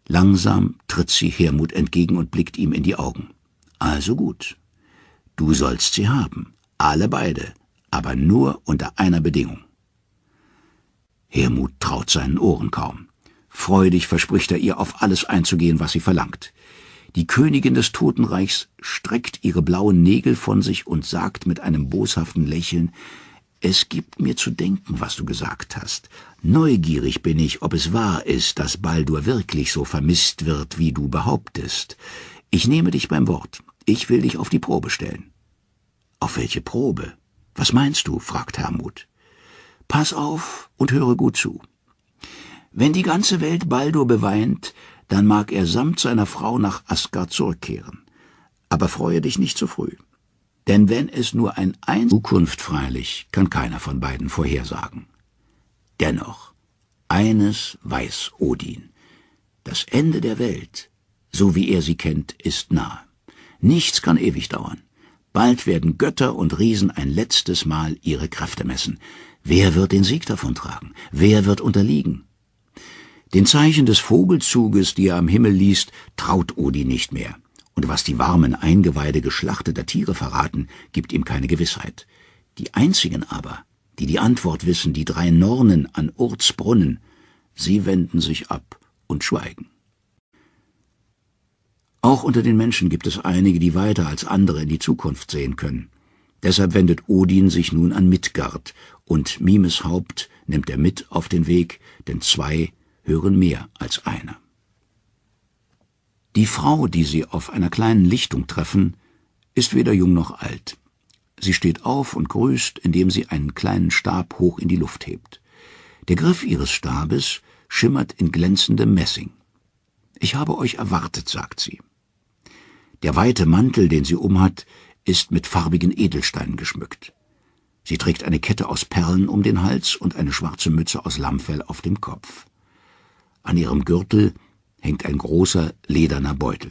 Langsam tritt sie Hermut entgegen und blickt ihm in die Augen. Also gut. Du sollst sie haben. Alle beide. Aber nur unter einer Bedingung. Hermut traut seinen Ohren kaum. Freudig verspricht er ihr, auf alles einzugehen, was sie verlangt. Die Königin des Totenreichs streckt ihre blauen Nägel von sich und sagt mit einem boshaften Lächeln, es gibt mir zu denken, was du gesagt hast. Neugierig bin ich, ob es wahr ist, dass Baldur wirklich so vermisst wird, wie du behauptest. Ich nehme dich beim Wort. Ich will dich auf die Probe stellen. Auf welche Probe? Was meinst du? fragt Hermut. Pass auf und höre gut zu. Wenn die ganze Welt Baldur beweint, dann mag er samt seiner Frau nach Asgard zurückkehren. Aber freue dich nicht zu früh. Denn wenn es nur ein ein Zukunft freilich kann keiner von beiden vorhersagen. Dennoch, eines weiß Odin. Das Ende der Welt, so wie er sie kennt, ist nahe. Nichts kann ewig dauern. Bald werden Götter und Riesen ein letztes Mal ihre Kräfte messen. Wer wird den Sieg davontragen? Wer wird unterliegen? Den Zeichen des Vogelzuges, die er am Himmel liest, traut Odin nicht mehr und was die warmen Eingeweide geschlachteter Tiere verraten, gibt ihm keine Gewissheit. Die einzigen aber, die die Antwort wissen, die drei Nornen an Urzbrunnen, sie wenden sich ab und schweigen. Auch unter den Menschen gibt es einige, die weiter als andere in die Zukunft sehen können. Deshalb wendet Odin sich nun an Midgard, und Mimes Haupt nimmt er mit auf den Weg, denn zwei hören mehr als einer. Die Frau, die sie auf einer kleinen Lichtung treffen, ist weder jung noch alt. Sie steht auf und grüßt, indem sie einen kleinen Stab hoch in die Luft hebt. Der Griff ihres Stabes schimmert in glänzendem Messing. Ich habe euch erwartet, sagt sie. Der weite Mantel, den sie umhat, ist mit farbigen Edelsteinen geschmückt. Sie trägt eine Kette aus Perlen um den Hals und eine schwarze Mütze aus Lammfell auf dem Kopf. An ihrem Gürtel hängt ein großer lederner Beutel.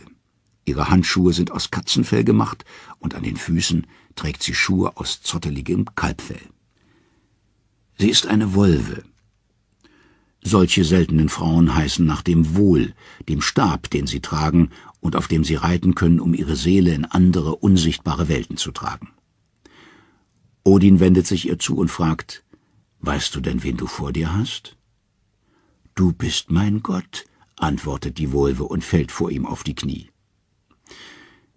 Ihre Handschuhe sind aus Katzenfell gemacht und an den Füßen trägt sie Schuhe aus zotteligem Kalbfell. Sie ist eine Wolve. Solche seltenen Frauen heißen nach dem Wohl, dem Stab, den sie tragen und auf dem sie reiten können, um ihre Seele in andere, unsichtbare Welten zu tragen. Odin wendet sich ihr zu und fragt, Weißt du denn, wen du vor dir hast? Du bist mein Gott, antwortet die Wolve und fällt vor ihm auf die Knie.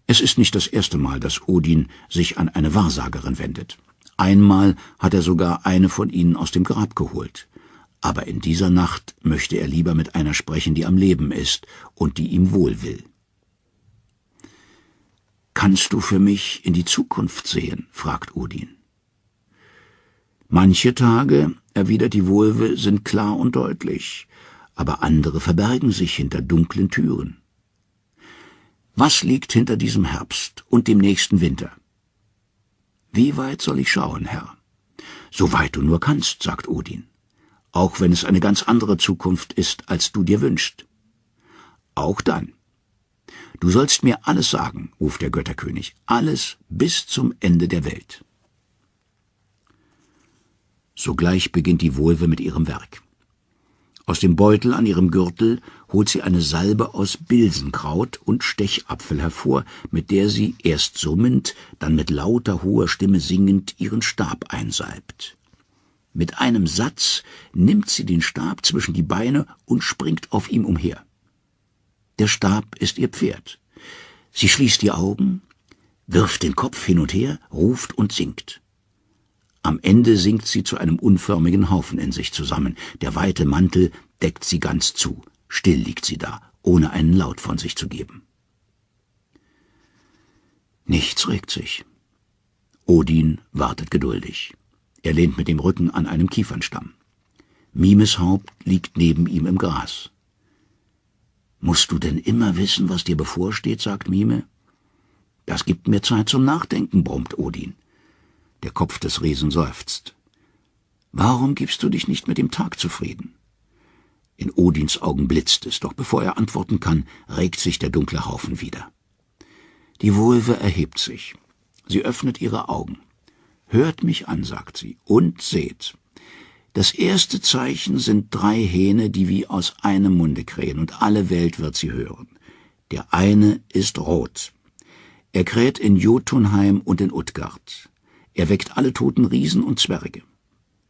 Es ist nicht das erste Mal, dass Odin sich an eine Wahrsagerin wendet. Einmal hat er sogar eine von ihnen aus dem Grab geholt. Aber in dieser Nacht möchte er lieber mit einer sprechen, die am Leben ist und die ihm wohl will. Kannst du für mich in die Zukunft sehen? fragt Odin. Manche Tage, erwidert die Wolve, sind klar und deutlich aber andere verbergen sich hinter dunklen Türen. Was liegt hinter diesem Herbst und dem nächsten Winter? Wie weit soll ich schauen, Herr? So weit du nur kannst, sagt Odin, auch wenn es eine ganz andere Zukunft ist, als du dir wünschst. Auch dann. Du sollst mir alles sagen, ruft der Götterkönig, alles bis zum Ende der Welt. Sogleich beginnt die Wolve mit ihrem Werk. Aus dem Beutel an ihrem Gürtel holt sie eine Salbe aus Bilsenkraut und Stechapfel hervor, mit der sie erst summend, dann mit lauter hoher Stimme singend ihren Stab einsalbt. Mit einem Satz nimmt sie den Stab zwischen die Beine und springt auf ihm umher. Der Stab ist ihr Pferd. Sie schließt die Augen, wirft den Kopf hin und her, ruft und singt. Am Ende sinkt sie zu einem unförmigen Haufen in sich zusammen. Der weite Mantel deckt sie ganz zu. Still liegt sie da, ohne einen Laut von sich zu geben. Nichts regt sich. Odin wartet geduldig. Er lehnt mit dem Rücken an einem Kiefernstamm. Mimes Haupt liegt neben ihm im Gras. Musst du denn immer wissen, was dir bevorsteht, sagt Mime. Das gibt mir Zeit zum Nachdenken, brummt Odin. Der Kopf des Riesen seufzt. Warum gibst du dich nicht mit dem Tag zufrieden? In Odins Augen blitzt es, doch bevor er antworten kann, regt sich der dunkle Haufen wieder. Die Vulve erhebt sich. Sie öffnet ihre Augen. Hört mich an, sagt sie, und seht. Das erste Zeichen sind drei Hähne, die wie aus einem Munde krähen, und alle Welt wird sie hören. Der eine ist rot. Er kräht in Jotunheim und in Utgard. Er weckt alle toten Riesen und Zwerge.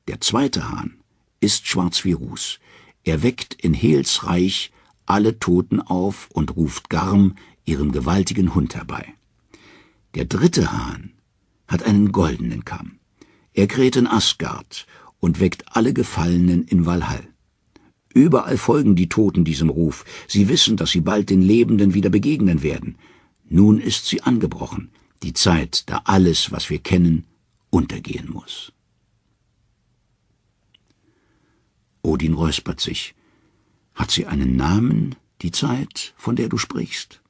Der zweite Hahn ist schwarz wie Ruß. Er weckt in Hels Reich alle Toten auf und ruft Garm, ihrem gewaltigen Hund, herbei. Der dritte Hahn hat einen goldenen Kamm. Er kräht in Asgard und weckt alle Gefallenen in Valhall. Überall folgen die Toten diesem Ruf. Sie wissen, dass sie bald den Lebenden wieder begegnen werden. Nun ist sie angebrochen, die Zeit, da alles, was wir kennen, untergehen muss. Odin räuspert sich. Hat sie einen Namen, die Zeit, von der du sprichst?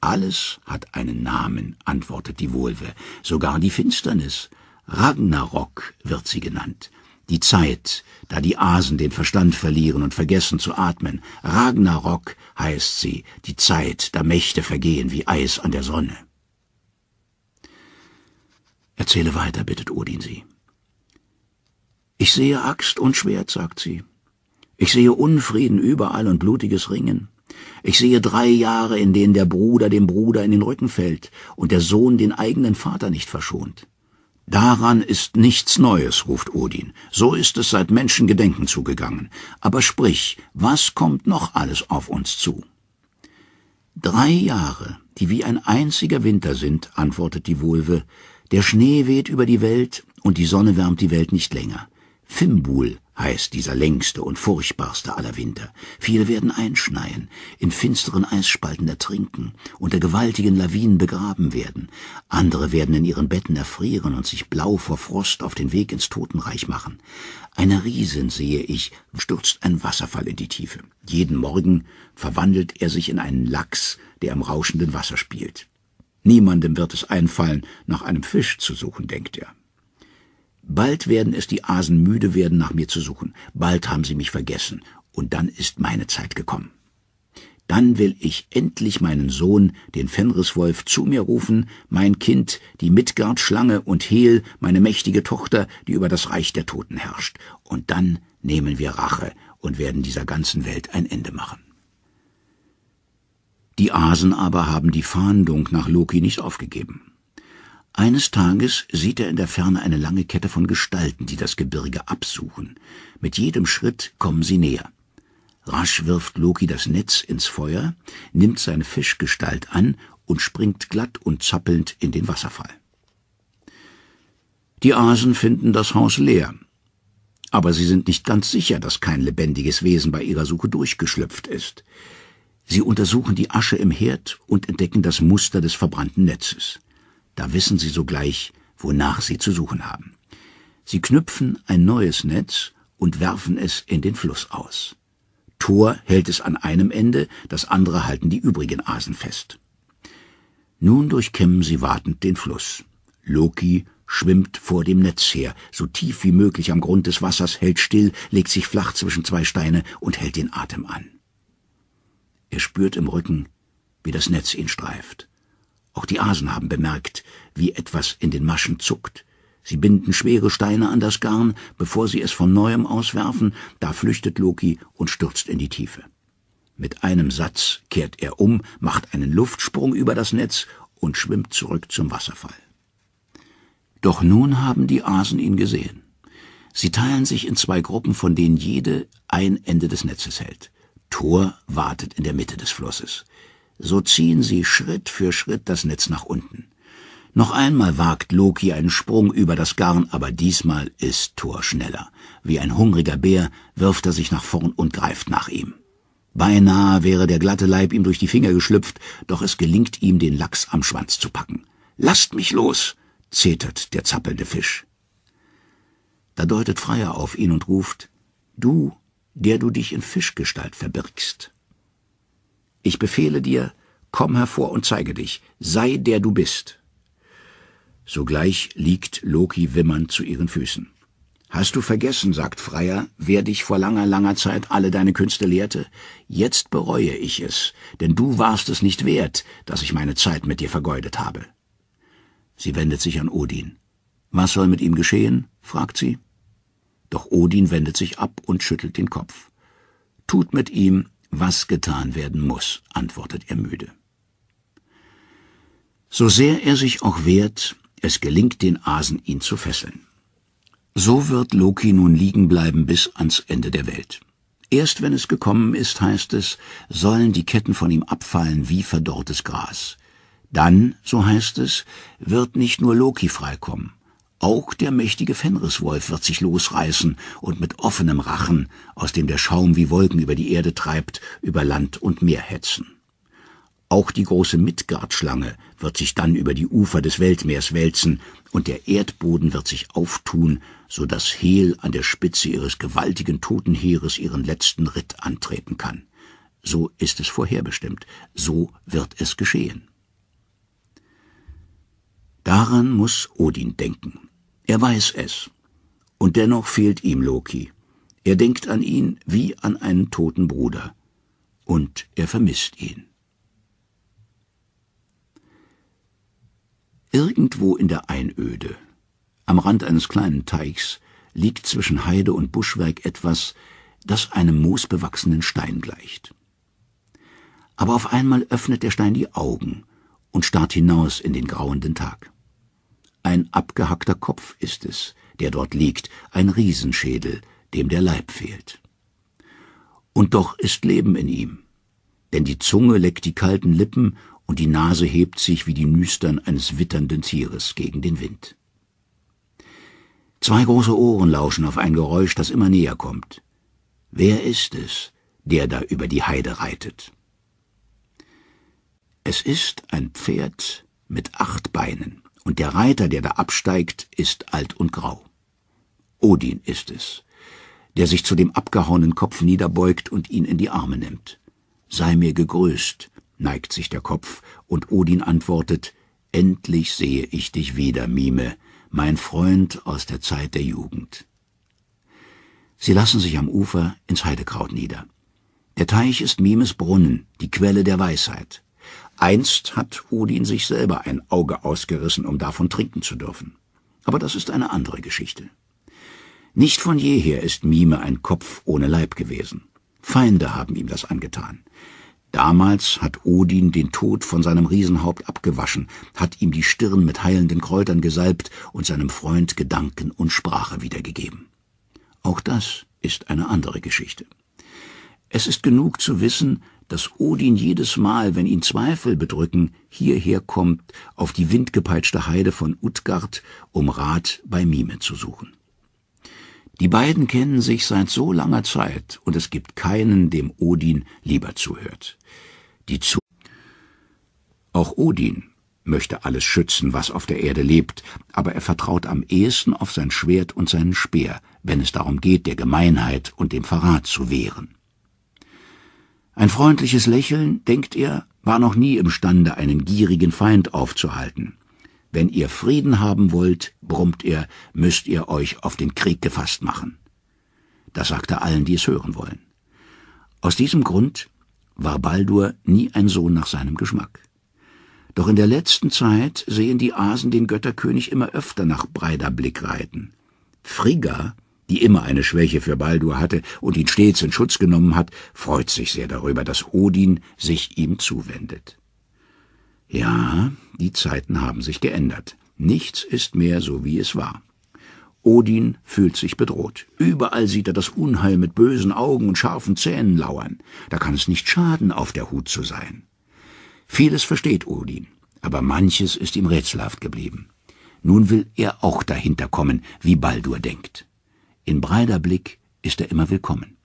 Alles hat einen Namen, antwortet die Wolve, sogar die Finsternis. Ragnarok wird sie genannt. Die Zeit, da die Asen den Verstand verlieren und vergessen zu atmen. Ragnarok heißt sie, die Zeit, da Mächte vergehen wie Eis an der Sonne. Erzähle weiter, bittet Odin sie. Ich sehe Axt und Schwert, sagt sie. Ich sehe Unfrieden überall und blutiges Ringen. Ich sehe drei Jahre, in denen der Bruder dem Bruder in den Rücken fällt und der Sohn den eigenen Vater nicht verschont. Daran ist nichts Neues, ruft Odin. So ist es seit Menschengedenken zugegangen. Aber sprich, was kommt noch alles auf uns zu? Drei Jahre, die wie ein einziger Winter sind, antwortet die Wulve, der Schnee weht über die Welt und die Sonne wärmt die Welt nicht länger. Fimbul heißt dieser längste und furchtbarste aller Winter. Viele werden einschneien, in finsteren Eisspalten ertrinken, unter gewaltigen Lawinen begraben werden. Andere werden in ihren Betten erfrieren und sich blau vor Frost auf den Weg ins Totenreich machen. Eine Riesin sehe ich, stürzt ein Wasserfall in die Tiefe. Jeden Morgen verwandelt er sich in einen Lachs, der im rauschenden Wasser spielt. Niemandem wird es einfallen, nach einem Fisch zu suchen, denkt er. Bald werden es die Asen müde werden, nach mir zu suchen. Bald haben sie mich vergessen. Und dann ist meine Zeit gekommen. Dann will ich endlich meinen Sohn, den Fenriswolf, zu mir rufen, mein Kind, die Midgard-Schlange und Hel, meine mächtige Tochter, die über das Reich der Toten herrscht. Und dann nehmen wir Rache und werden dieser ganzen Welt ein Ende machen. Die Asen aber haben die Fahndung nach Loki nicht aufgegeben. Eines Tages sieht er in der Ferne eine lange Kette von Gestalten, die das Gebirge absuchen. Mit jedem Schritt kommen sie näher. Rasch wirft Loki das Netz ins Feuer, nimmt seine Fischgestalt an und springt glatt und zappelnd in den Wasserfall. Die Asen finden das Haus leer, aber sie sind nicht ganz sicher, dass kein lebendiges Wesen bei ihrer Suche durchgeschlüpft ist. Sie untersuchen die Asche im Herd und entdecken das Muster des verbrannten Netzes. Da wissen sie sogleich, wonach sie zu suchen haben. Sie knüpfen ein neues Netz und werfen es in den Fluss aus. Thor hält es an einem Ende, das andere halten die übrigen Asen fest. Nun durchkämmen sie wartend den Fluss. Loki schwimmt vor dem Netz her, so tief wie möglich am Grund des Wassers, hält still, legt sich flach zwischen zwei Steine und hält den Atem an. Er spürt im Rücken, wie das Netz ihn streift. Auch die Asen haben bemerkt, wie etwas in den Maschen zuckt. Sie binden schwere Steine an das Garn, bevor sie es von neuem auswerfen, da flüchtet Loki und stürzt in die Tiefe. Mit einem Satz kehrt er um, macht einen Luftsprung über das Netz und schwimmt zurück zum Wasserfall. Doch nun haben die Asen ihn gesehen. Sie teilen sich in zwei Gruppen, von denen jede ein Ende des Netzes hält. Thor wartet in der Mitte des Flosses. So ziehen sie Schritt für Schritt das Netz nach unten. Noch einmal wagt Loki einen Sprung über das Garn, aber diesmal ist Thor schneller. Wie ein hungriger Bär wirft er sich nach vorn und greift nach ihm. Beinahe wäre der glatte Leib ihm durch die Finger geschlüpft, doch es gelingt ihm, den Lachs am Schwanz zu packen. Lasst mich los! zetert der zappelnde Fisch. Da deutet Freier auf ihn und ruft Du der du dich in Fischgestalt verbirgst. Ich befehle dir, komm hervor und zeige dich, sei der du bist. Sogleich liegt Loki wimmernd zu ihren Füßen. Hast du vergessen, sagt Freier, wer dich vor langer, langer Zeit alle deine Künste lehrte? Jetzt bereue ich es, denn du warst es nicht wert, dass ich meine Zeit mit dir vergeudet habe. Sie wendet sich an Odin. Was soll mit ihm geschehen? fragt sie. Doch Odin wendet sich ab und schüttelt den Kopf. Tut mit ihm, was getan werden muss, antwortet er müde. So sehr er sich auch wehrt, es gelingt den Asen, ihn zu fesseln. So wird Loki nun liegen bleiben bis ans Ende der Welt. Erst wenn es gekommen ist, heißt es, sollen die Ketten von ihm abfallen wie verdorrtes Gras. Dann, so heißt es, wird nicht nur Loki freikommen, auch der mächtige Fenriswolf wird sich losreißen und mit offenem Rachen, aus dem der Schaum wie Wolken über die Erde treibt, über Land und Meer hetzen. Auch die große Midgard-Schlange wird sich dann über die Ufer des Weltmeers wälzen und der Erdboden wird sich auftun, so dass Hel an der Spitze ihres gewaltigen Totenheeres ihren letzten Ritt antreten kann. So ist es vorherbestimmt, so wird es geschehen. Daran muss Odin denken. Er weiß es. Und dennoch fehlt ihm Loki. Er denkt an ihn wie an einen toten Bruder. Und er vermisst ihn. Irgendwo in der Einöde, am Rand eines kleinen Teichs, liegt zwischen Heide und Buschwerk etwas, das einem moosbewachsenen Stein gleicht. Aber auf einmal öffnet der Stein die Augen und starrt hinaus in den grauenden Tag. Ein abgehackter Kopf ist es, der dort liegt, ein Riesenschädel, dem der Leib fehlt. Und doch ist Leben in ihm, denn die Zunge leckt die kalten Lippen und die Nase hebt sich wie die Nüstern eines witternden Tieres gegen den Wind. Zwei große Ohren lauschen auf ein Geräusch, das immer näher kommt. Wer ist es, der da über die Heide reitet? Es ist ein Pferd mit acht Beinen und der Reiter, der da absteigt, ist alt und grau. Odin ist es, der sich zu dem abgehauenen Kopf niederbeugt und ihn in die Arme nimmt. Sei mir gegrüßt, neigt sich der Kopf, und Odin antwortet, Endlich sehe ich dich wieder, Mime, mein Freund aus der Zeit der Jugend. Sie lassen sich am Ufer ins Heidekraut nieder. Der Teich ist Mimes Brunnen, die Quelle der Weisheit. Einst hat Odin sich selber ein Auge ausgerissen, um davon trinken zu dürfen. Aber das ist eine andere Geschichte. Nicht von jeher ist Mime ein Kopf ohne Leib gewesen. Feinde haben ihm das angetan. Damals hat Odin den Tod von seinem Riesenhaupt abgewaschen, hat ihm die Stirn mit heilenden Kräutern gesalbt und seinem Freund Gedanken und Sprache wiedergegeben. Auch das ist eine andere Geschichte. Es ist genug zu wissen, dass Odin jedes Mal, wenn ihn Zweifel bedrücken, hierher kommt, auf die windgepeitschte Heide von Utgard, um Rat bei Mime zu suchen. Die beiden kennen sich seit so langer Zeit, und es gibt keinen, dem Odin lieber zuhört. Die zu Auch Odin möchte alles schützen, was auf der Erde lebt, aber er vertraut am ehesten auf sein Schwert und seinen Speer, wenn es darum geht, der Gemeinheit und dem Verrat zu wehren. Ein freundliches Lächeln, denkt er, war noch nie imstande, einen gierigen Feind aufzuhalten. Wenn ihr Frieden haben wollt, brummt er, müsst ihr euch auf den Krieg gefasst machen. Das sagt er allen, die es hören wollen. Aus diesem Grund war Baldur nie ein Sohn nach seinem Geschmack. Doch in der letzten Zeit sehen die Asen den Götterkönig immer öfter nach breiter Blick reiten. Frigga die immer eine Schwäche für Baldur hatte und ihn stets in Schutz genommen hat, freut sich sehr darüber, dass Odin sich ihm zuwendet. Ja, die Zeiten haben sich geändert. Nichts ist mehr so, wie es war. Odin fühlt sich bedroht. Überall sieht er das Unheil mit bösen Augen und scharfen Zähnen lauern. Da kann es nicht schaden, auf der Hut zu sein. Vieles versteht Odin, aber manches ist ihm rätselhaft geblieben. Nun will er auch dahinter kommen, wie Baldur denkt. In breiter Blick ist er immer willkommen.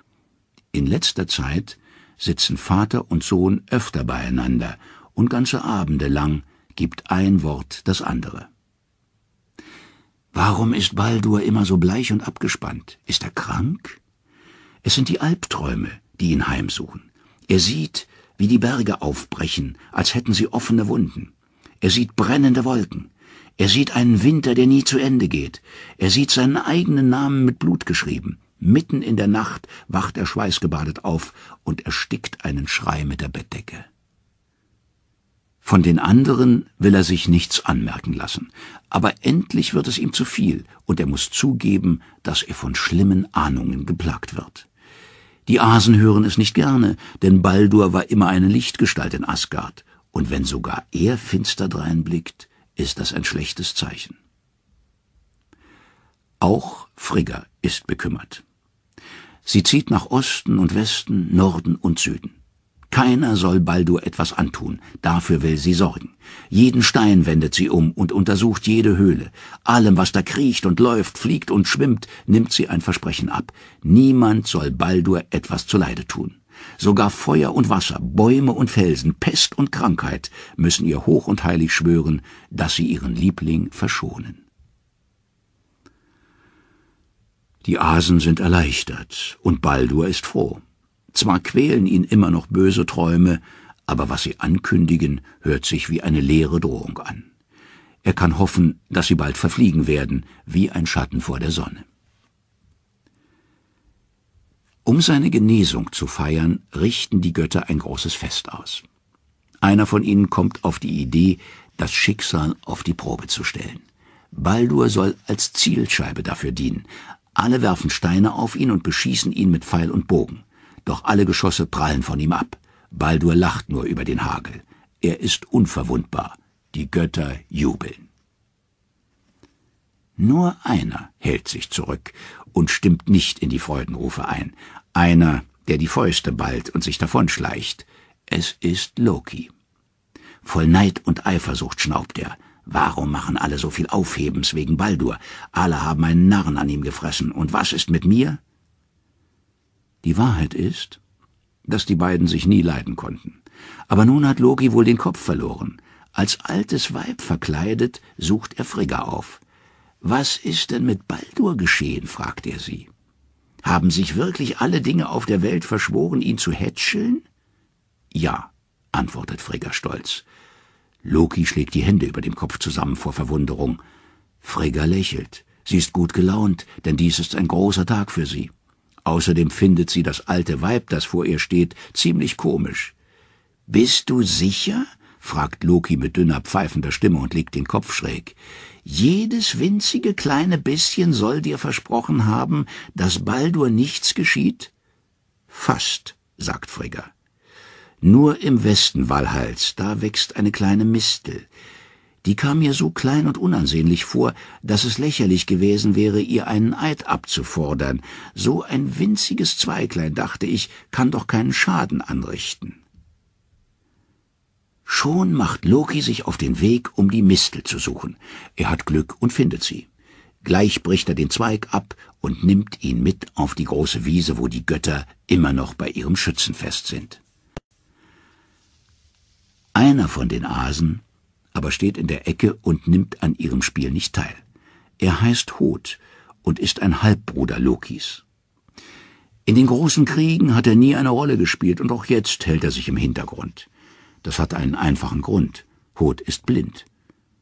In letzter Zeit sitzen Vater und Sohn öfter beieinander und ganze Abende lang gibt ein Wort das andere. Warum ist Baldur immer so bleich und abgespannt? Ist er krank? Es sind die Albträume, die ihn heimsuchen. Er sieht, wie die Berge aufbrechen, als hätten sie offene Wunden. Er sieht brennende Wolken. Er sieht einen Winter, der nie zu Ende geht. Er sieht seinen eigenen Namen mit Blut geschrieben. Mitten in der Nacht wacht er schweißgebadet auf und erstickt einen Schrei mit der Bettdecke. Von den anderen will er sich nichts anmerken lassen, aber endlich wird es ihm zu viel, und er muss zugeben, dass er von schlimmen Ahnungen geplagt wird. Die Asen hören es nicht gerne, denn Baldur war immer eine Lichtgestalt in Asgard, und wenn sogar er finster dreinblickt, ist das ein schlechtes Zeichen. Auch Frigga ist bekümmert. Sie zieht nach Osten und Westen, Norden und Süden. Keiner soll Baldur etwas antun, dafür will sie sorgen. Jeden Stein wendet sie um und untersucht jede Höhle. Allem, was da kriecht und läuft, fliegt und schwimmt, nimmt sie ein Versprechen ab. Niemand soll Baldur etwas zuleide tun. Sogar Feuer und Wasser, Bäume und Felsen, Pest und Krankheit müssen ihr hoch und heilig schwören, dass sie ihren Liebling verschonen. Die Asen sind erleichtert, und Baldur ist froh. Zwar quälen ihn immer noch böse Träume, aber was sie ankündigen, hört sich wie eine leere Drohung an. Er kann hoffen, dass sie bald verfliegen werden, wie ein Schatten vor der Sonne. Um seine Genesung zu feiern, richten die Götter ein großes Fest aus. Einer von ihnen kommt auf die Idee, das Schicksal auf die Probe zu stellen. Baldur soll als Zielscheibe dafür dienen. Alle werfen Steine auf ihn und beschießen ihn mit Pfeil und Bogen. Doch alle Geschosse prallen von ihm ab. Baldur lacht nur über den Hagel. Er ist unverwundbar. Die Götter jubeln. Nur einer hält sich zurück und stimmt nicht in die Freudenrufe ein, einer, der die Fäuste ballt und sich davonschleicht. Es ist Loki. Voll Neid und Eifersucht schnaubt er. Warum machen alle so viel Aufhebens wegen Baldur? Alle haben einen Narren an ihm gefressen. Und was ist mit mir? Die Wahrheit ist, dass die beiden sich nie leiden konnten. Aber nun hat Loki wohl den Kopf verloren. Als altes Weib verkleidet sucht er Frigga auf. Was ist denn mit Baldur geschehen? fragt er sie. Haben sich wirklich alle Dinge auf der Welt verschworen, ihn zu hätscheln? Ja, antwortet Frigga stolz. Loki schlägt die Hände über dem Kopf zusammen vor Verwunderung. Frigga lächelt. Sie ist gut gelaunt, denn dies ist ein großer Tag für sie. Außerdem findet sie das alte Weib, das vor ihr steht, ziemlich komisch. Bist du sicher? fragt Loki mit dünner, pfeifender Stimme und legt den Kopf schräg. Jedes winzige kleine bisschen soll dir versprochen haben, dass Baldur nichts geschieht? Fast, sagt Frigga. Nur im Westen Walhals, da wächst eine kleine Mistel. Die kam mir so klein und unansehnlich vor, dass es lächerlich gewesen wäre, ihr einen Eid abzufordern. So ein winziges Zweiglein, dachte ich, kann doch keinen Schaden anrichten. Schon macht Loki sich auf den Weg, um die Mistel zu suchen. Er hat Glück und findet sie. Gleich bricht er den Zweig ab und nimmt ihn mit auf die große Wiese, wo die Götter immer noch bei ihrem Schützenfest sind. Einer von den Asen aber steht in der Ecke und nimmt an ihrem Spiel nicht teil. Er heißt Hod und ist ein Halbbruder Lokis. In den großen Kriegen hat er nie eine Rolle gespielt und auch jetzt hält er sich im Hintergrund. Das hat einen einfachen Grund. Hoth ist blind.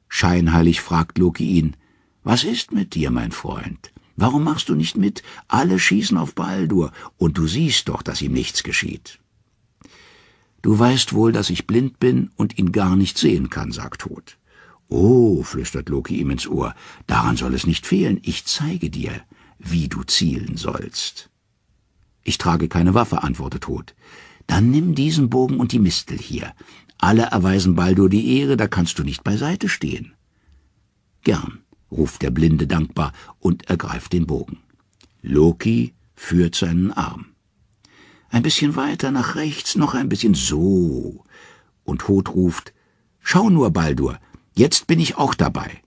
Scheinheilig fragt Loki ihn, »Was ist mit dir, mein Freund? Warum machst du nicht mit? Alle schießen auf Baldur, und du siehst doch, dass ihm nichts geschieht.« »Du weißt wohl, dass ich blind bin und ihn gar nicht sehen kann«, sagt Hoth. »Oh«, flüstert Loki ihm ins Ohr, »daran soll es nicht fehlen. Ich zeige dir, wie du zielen sollst.« »Ich trage keine Waffe«, antwortet Hoth. Dann nimm diesen Bogen und die Mistel hier. Alle erweisen Baldur die Ehre, da kannst du nicht beiseite stehen. Gern, ruft der Blinde dankbar und ergreift den Bogen. Loki führt seinen Arm. Ein bisschen weiter nach rechts, noch ein bisschen so. Und Hot ruft, Schau nur, Baldur, jetzt bin ich auch dabei.